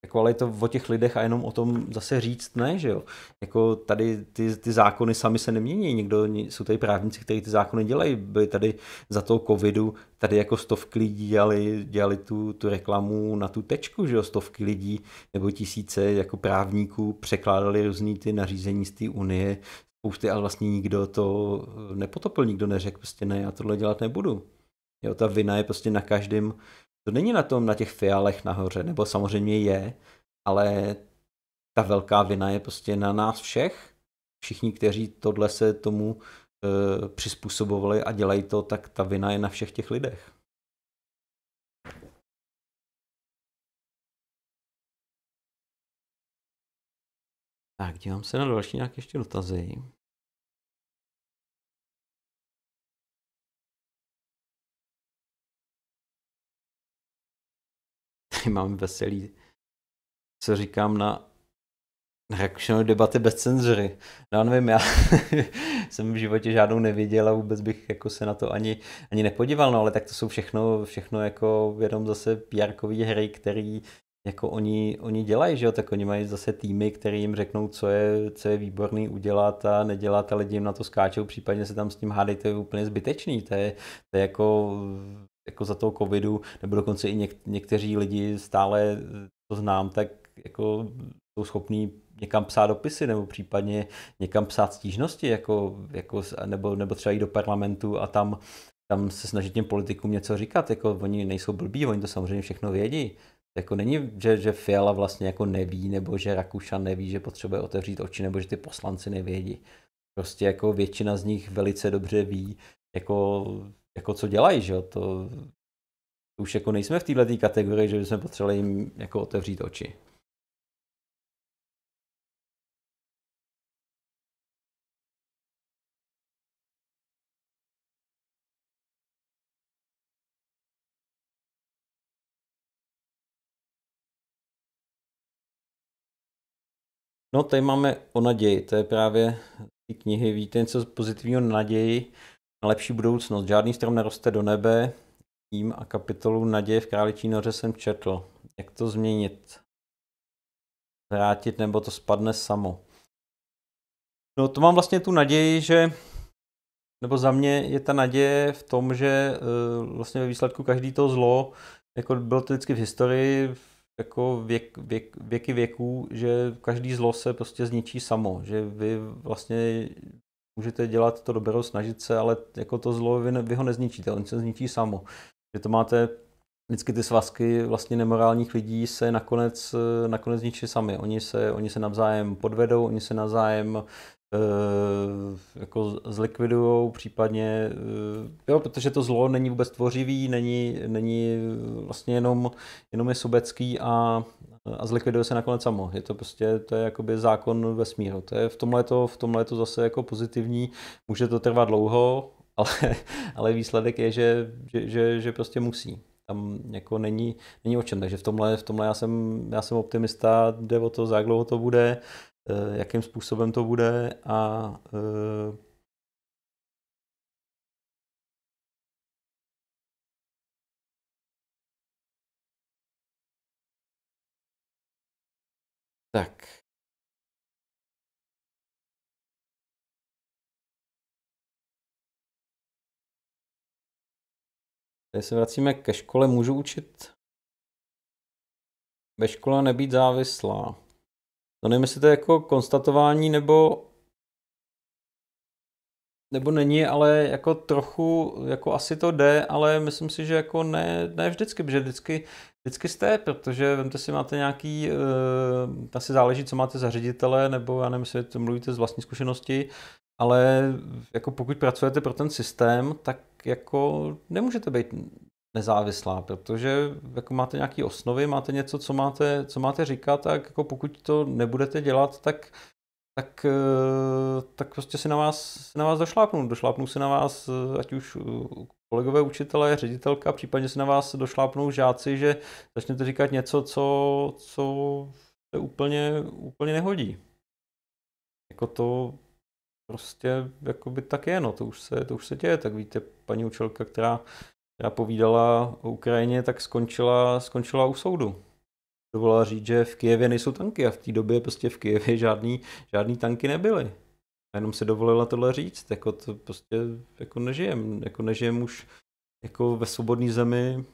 jako ale je to o těch lidech a jenom o tom zase říct ne, že jo. Jako tady ty, ty zákony sami se nemění, někdo, jsou tady právníci, kteří ty zákony dělají, byli tady za toho covidu, tady jako stovky lidí dělali, dělali tu, tu reklamu na tu tečku, že jo, stovky lidí nebo tisíce jako právníků překládali různý ty nařízení z té unie, spousty, ale vlastně nikdo to eh, nepotopil, nikdo neřekl, prostě ne, já tohle dělat nebudu. Jo, ta vina je prostě na každém, to není na tom, na těch fialech nahoře, nebo samozřejmě je, ale ta velká vina je prostě na nás všech. Všichni, kteří tohle se tomu e, přizpůsobovali a dělají to, tak ta vina je na všech těch lidech. Tak, dívám se na další nějaké ještě dotazy. Tady mám veselý, co říkám na Rakšinové debaty bez cenzury. No já nevím, já jsem v životě žádnou neviděl a vůbec bych jako se na to ani, ani nepodíval, no ale tak to jsou všechno, všechno jako jenom zase pr hry, který jako oni, oni dělají, že jo, tak oni mají zase týmy, které jim řeknou, co je, co je výborný udělat a nedělat a lidi jim na to skáčou, případně se tam s tím hádají, to je úplně zbytečný, to je, to je jako, jako za toho covidu, nebo dokonce i něk, někteří lidi stále to znám, tak jako jsou schopní někam psát dopisy nebo případně někam psát stížnosti, jako, jako, nebo, nebo třeba i do parlamentu a tam, tam se snažit těm politikům něco říkat. Jako, oni nejsou blbí, oni to samozřejmě všechno vědí, jako není, že, že Fiala vlastně jako neví, nebo že Rakušan neví, že potřebuje otevřít oči, nebo že ty poslanci nevědí. Prostě jako většina z nich velice dobře ví, jako, jako co dělají, že jo? To, už jako nejsme v této kategorii, že bychom potřebovali jim jako otevřít oči. No, tady máme o naději, to je právě ty knihy, víte něco pozitivního na naději, na lepší budoucnost. Žádný strom neroste do nebe, tím a kapitolu Naděje v Králičí noře jsem četl. Jak to změnit? Vrátit nebo to spadne samo? No to mám vlastně tu naději, že nebo za mě je ta naděje v tom, že eh, vlastně ve výsledku každý to zlo, jako bylo to vždycky v historii, jako věk, věk, věky věků, že každý zlo se prostě zničí samo, že vy vlastně můžete dělat to dobro, snažit se, ale jako to zlo vy, ne, vy ho nezničíte, on se zničí samo. Že to máte vždycky ty svazky vlastně nemorálních lidí se nakonec, nakonec zničí sami. Oni se, oni se navzájem podvedou, oni se navzájem Eh, jako zlikvidujou, případně, eh, jo, protože to zlo není vůbec tvořivý, není, není vlastně jenom, jenom je sobecký a, a zlikviduje se nakonec samo. Je to prostě, to je jakoby zákon vesmíru. To je v tomhle to, v tomhle to zase jako pozitivní, může to trvat dlouho, ale, ale výsledek je, že, že, že, že prostě musí tam jako není, není o čem. Takže v tomhle, v tomhle já, jsem, já jsem optimista, jde o to, za jak dlouho to bude. Eh, jakým způsobem to bude a eh, tak. Tady se vracíme ke škole. Můžu učit ve škole nebýt závislá. No nevím, jestli to je jako konstatování nebo nebo není, ale jako trochu, jako asi to jde, ale myslím si, že jako ne, ne vždycky, protože vždycky, vždycky jste, protože vemte si, máte nějaký, e, asi záleží, co máte za ředitele, nebo já nevím, jestli mluvíte z vlastní zkušenosti, ale jako pokud pracujete pro ten systém, tak jako nemůžete být nezávislá, protože jako máte nějaké osnovy, máte něco, co máte, co máte říkat, tak jako pokud to nebudete dělat, tak tak, eh, tak prostě si na vás, na vás došlápnou. Došlápnou si na vás, eh, ať už eh, kolegové učitelé, ředitelka, případně si na vás došlápnou žáci, že začnete říkat něco, co, co se úplně, úplně nehodí. Jako to prostě jako by tak je, no, to už se, to už se děje, tak víte, paní učelka, která která povídala o Ukrajině, tak skončila, skončila u soudu. Dovolila říct, že v Kijevě nejsou tanky a v té době prostě v Kijevě žádný, žádný tanky nebyly. A jenom si dovolila tohle říct, jako to prostě jako nežijem, jako nežijem už jako ve svobodné zemi,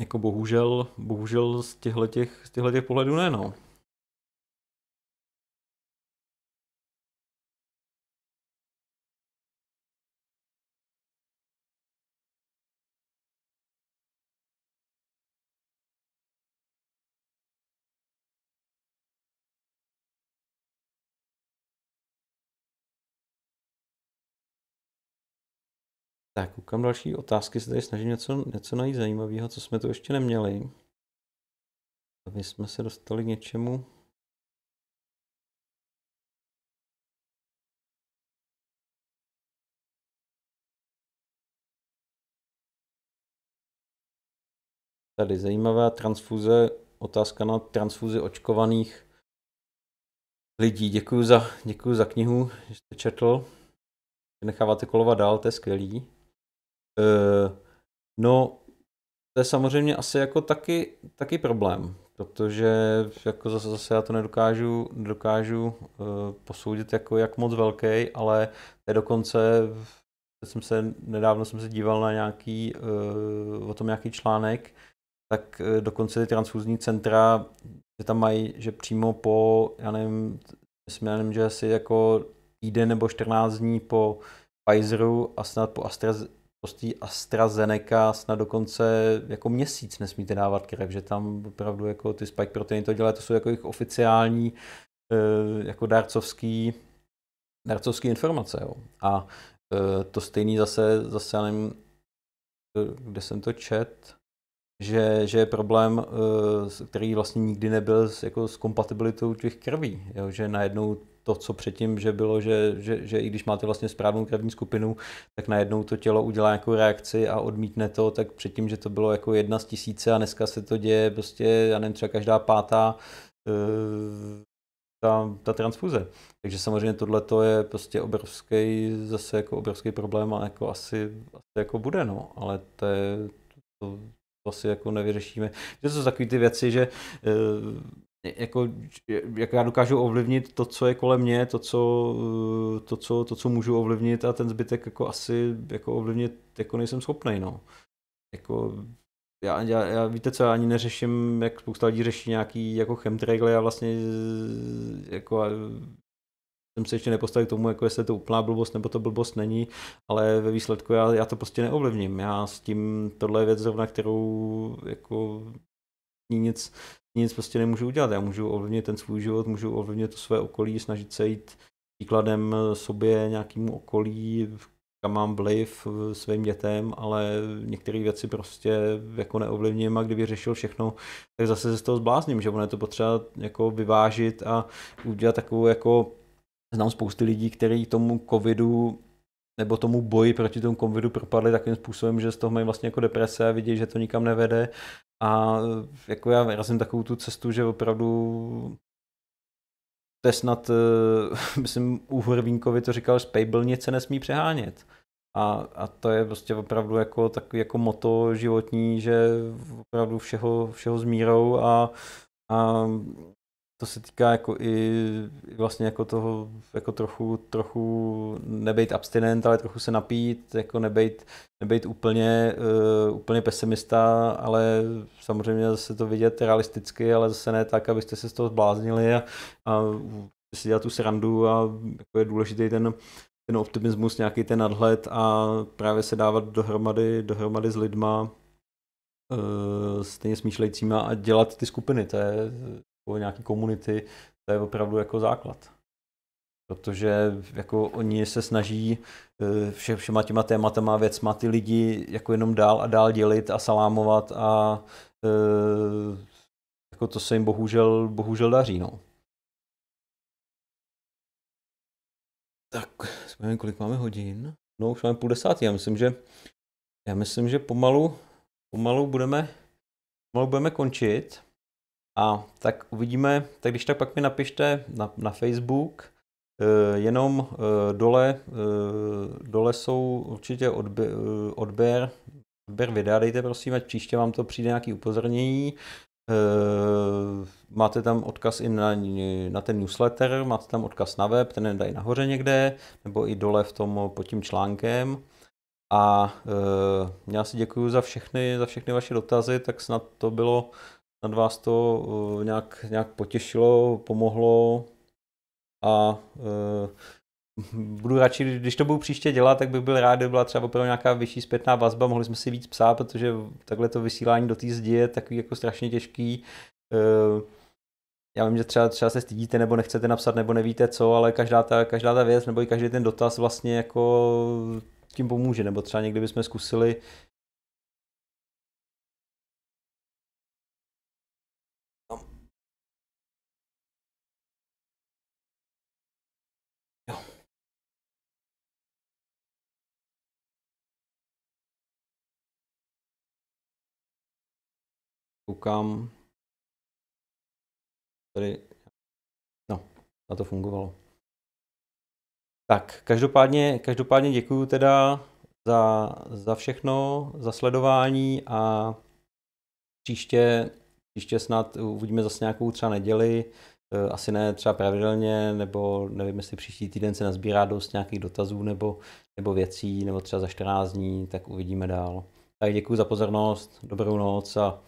jako bohužel, bohužel z těchto těch, z těchto těch pohledů ne, no. Tak, koukám další otázky, se tady snažím něco, něco najít zajímavého, co jsme tu ještě neměli. Aby jsme se dostali k něčemu. Tady zajímavá transfuze, otázka na transfuzi očkovaných lidí. Děkuji za, děkuji za knihu, že jste četl. Necháváte kolovat dál, to je skvělý. Eh, no, to je samozřejmě asi jako taky, taky problém, protože jako zase, zase já to nedokážu, nedokážu eh, posoudit jako jak moc velký, ale to je dokonce jsem se, nedávno jsem se díval na nějaký, eh, o tom nějaký článek, tak dokonce ty transfuzní centra, že tam mají, že přímo po, já nevím, myslím, já nevím, že asi jako týden nebo 14 dní po Pfizeru a snad po AstraZeneca, prostý AstraZeneca snad dokonce jako měsíc nesmíte dávat krev, že tam opravdu jako ty spike proteiny to dělají, to jsou jako jejich oficiální eh, jako dárcovský, dárcovský informace. Jo. A eh, to stejný zase, zase já nevím, kde jsem to čet, že, že je problém, eh, který vlastně nikdy nebyl s, jako s kompatibilitou těch krví, jo, že najednou to, co předtím, že bylo, že, že, že i když máte vlastně správnou krevní skupinu, tak najednou to tělo udělá nějakou reakci a odmítne to, tak předtím, že to bylo jako jedna z tisíce a dneska se to děje prostě, já nevím, třeba každá pátá eh, ta, ta transfuze. Takže samozřejmě tohle to je prostě obrovský, zase jako obrovský problém a jako asi, asi jako bude, no, ale to je, to, to asi jako nevyřešíme. To jsou takové ty věci, že eh, jako, jak já dokážu ovlivnit to, co je kolem mě, to co, eh, to, co, to, co můžu ovlivnit a ten zbytek jako asi jako ovlivnit jako nejsem schopný, no. Jako, já, já, já, víte co, já ani neřeším, jak spousta lidí řeší nějaký jako chemtraily a vlastně jako jsem se ještě nepostavil k tomu, jako jestli je to úplná blbost nebo to blbost není, ale ve výsledku já, já to prostě neovlivním. Já s tím, tohle je věc zrovna, kterou jako nic, nic prostě nemůžu udělat. Já můžu ovlivnit ten svůj život, můžu ovlivnit to své okolí, snažit se jít příkladem sobě, nějakému okolí, kam mám vliv eh, svým dětem, ale některé věci prostě jako neovlivním a kdyby řešil všechno, tak zase se z toho zblázním, že ono je to potřeba jako vyvážit a udělat takovou jako Znám spousty lidí, kteří tomu covidu nebo tomu boji proti tomu covidu propadli takovým způsobem, že z toho mají vlastně jako deprese a vidí, že to nikam nevede. A jako já razím takovou tu cestu, že opravdu to je snad, eh, myslím, u Hrvínkovi to říkal, Spable nic se nesmí přehánět. A, a to je prostě opravdu jako, tak, jako moto životní, že opravdu všeho, všeho s mírou a, a to se týká jako i vlastně jako toho, jako trochu, trochu nebejt abstinent, ale trochu se napít, jako nebejt, nebejt úplně, uh, úplně pesimista, ale samozřejmě zase to vidět realisticky, ale zase ne tak, abyste se z toho zbláznili a, a si dělat tu srandu a jako je důležitý ten, ten optimismus, nějaký ten nadhled a právě se dávat dohromady, dohromady s lidma, eh, stejně smýšlejícíma a dělat ty skupiny. To je jako nějaký komunity, to je opravdu jako základ. Protože jako oni se snaží eh, vše, všema těma tématama, věcma ty lidi jako jenom dál a dál dělit a salámovat a eh, jako to se jim bohužel, bohužel daří. No. Tak, nevím, kolik máme hodin. No, už máme půl desátý. Já myslím, že, já myslím, že pomalu, pomalu budeme, pomalu budeme končit. A tak uvidíme, tak když tak pak mi napište na, na Facebook, eh, jenom eh, dole, eh, dole jsou určitě odběr, odběr, odběr videa, dejte prosím, ať příště vám to přijde nějaké upozornění. Máte tam odkaz i na, na ten newsletter, máte tam odkaz na web, ten je dají nahoře někde, nebo i dole v tom pod tím článkem. A já si děkuji za všechny, za všechny vaše dotazy, tak snad to bylo nad vás to eh, nějak, nějak potěšilo, pomohlo a eh, budu radši, když to budu příště dělat, tak bych byl rád, kdyby byla třeba opravdu nějaká vyšší zpětná vazba, mohli jsme si víc psát, protože takhle to vysílání do té zdi je takový jako strašně těžký. Eh, já vím, že třeba, třeba se stydíte nebo nechcete napsat nebo nevíte co, ale každá ta, každá ta věc nebo i každý ten dotaz vlastně jako tím pomůže, nebo třeba někdy bychom zkusili koukám. Tady, no, na to fungovalo. Tak, každopádně, každopádně děkuju teda za, za všechno, za sledování a příště, příště snad uvidíme zase nějakou třeba neděli, eh, asi ne třeba pravidelně, nebo nevím, jestli příští týden se nazbírá dost nějakých dotazů nebo, nebo věcí, nebo třeba za 14 dní, tak uvidíme dál. Tak děkuji za pozornost, dobrou noc a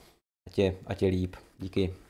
ať je, ať je líp. Díky.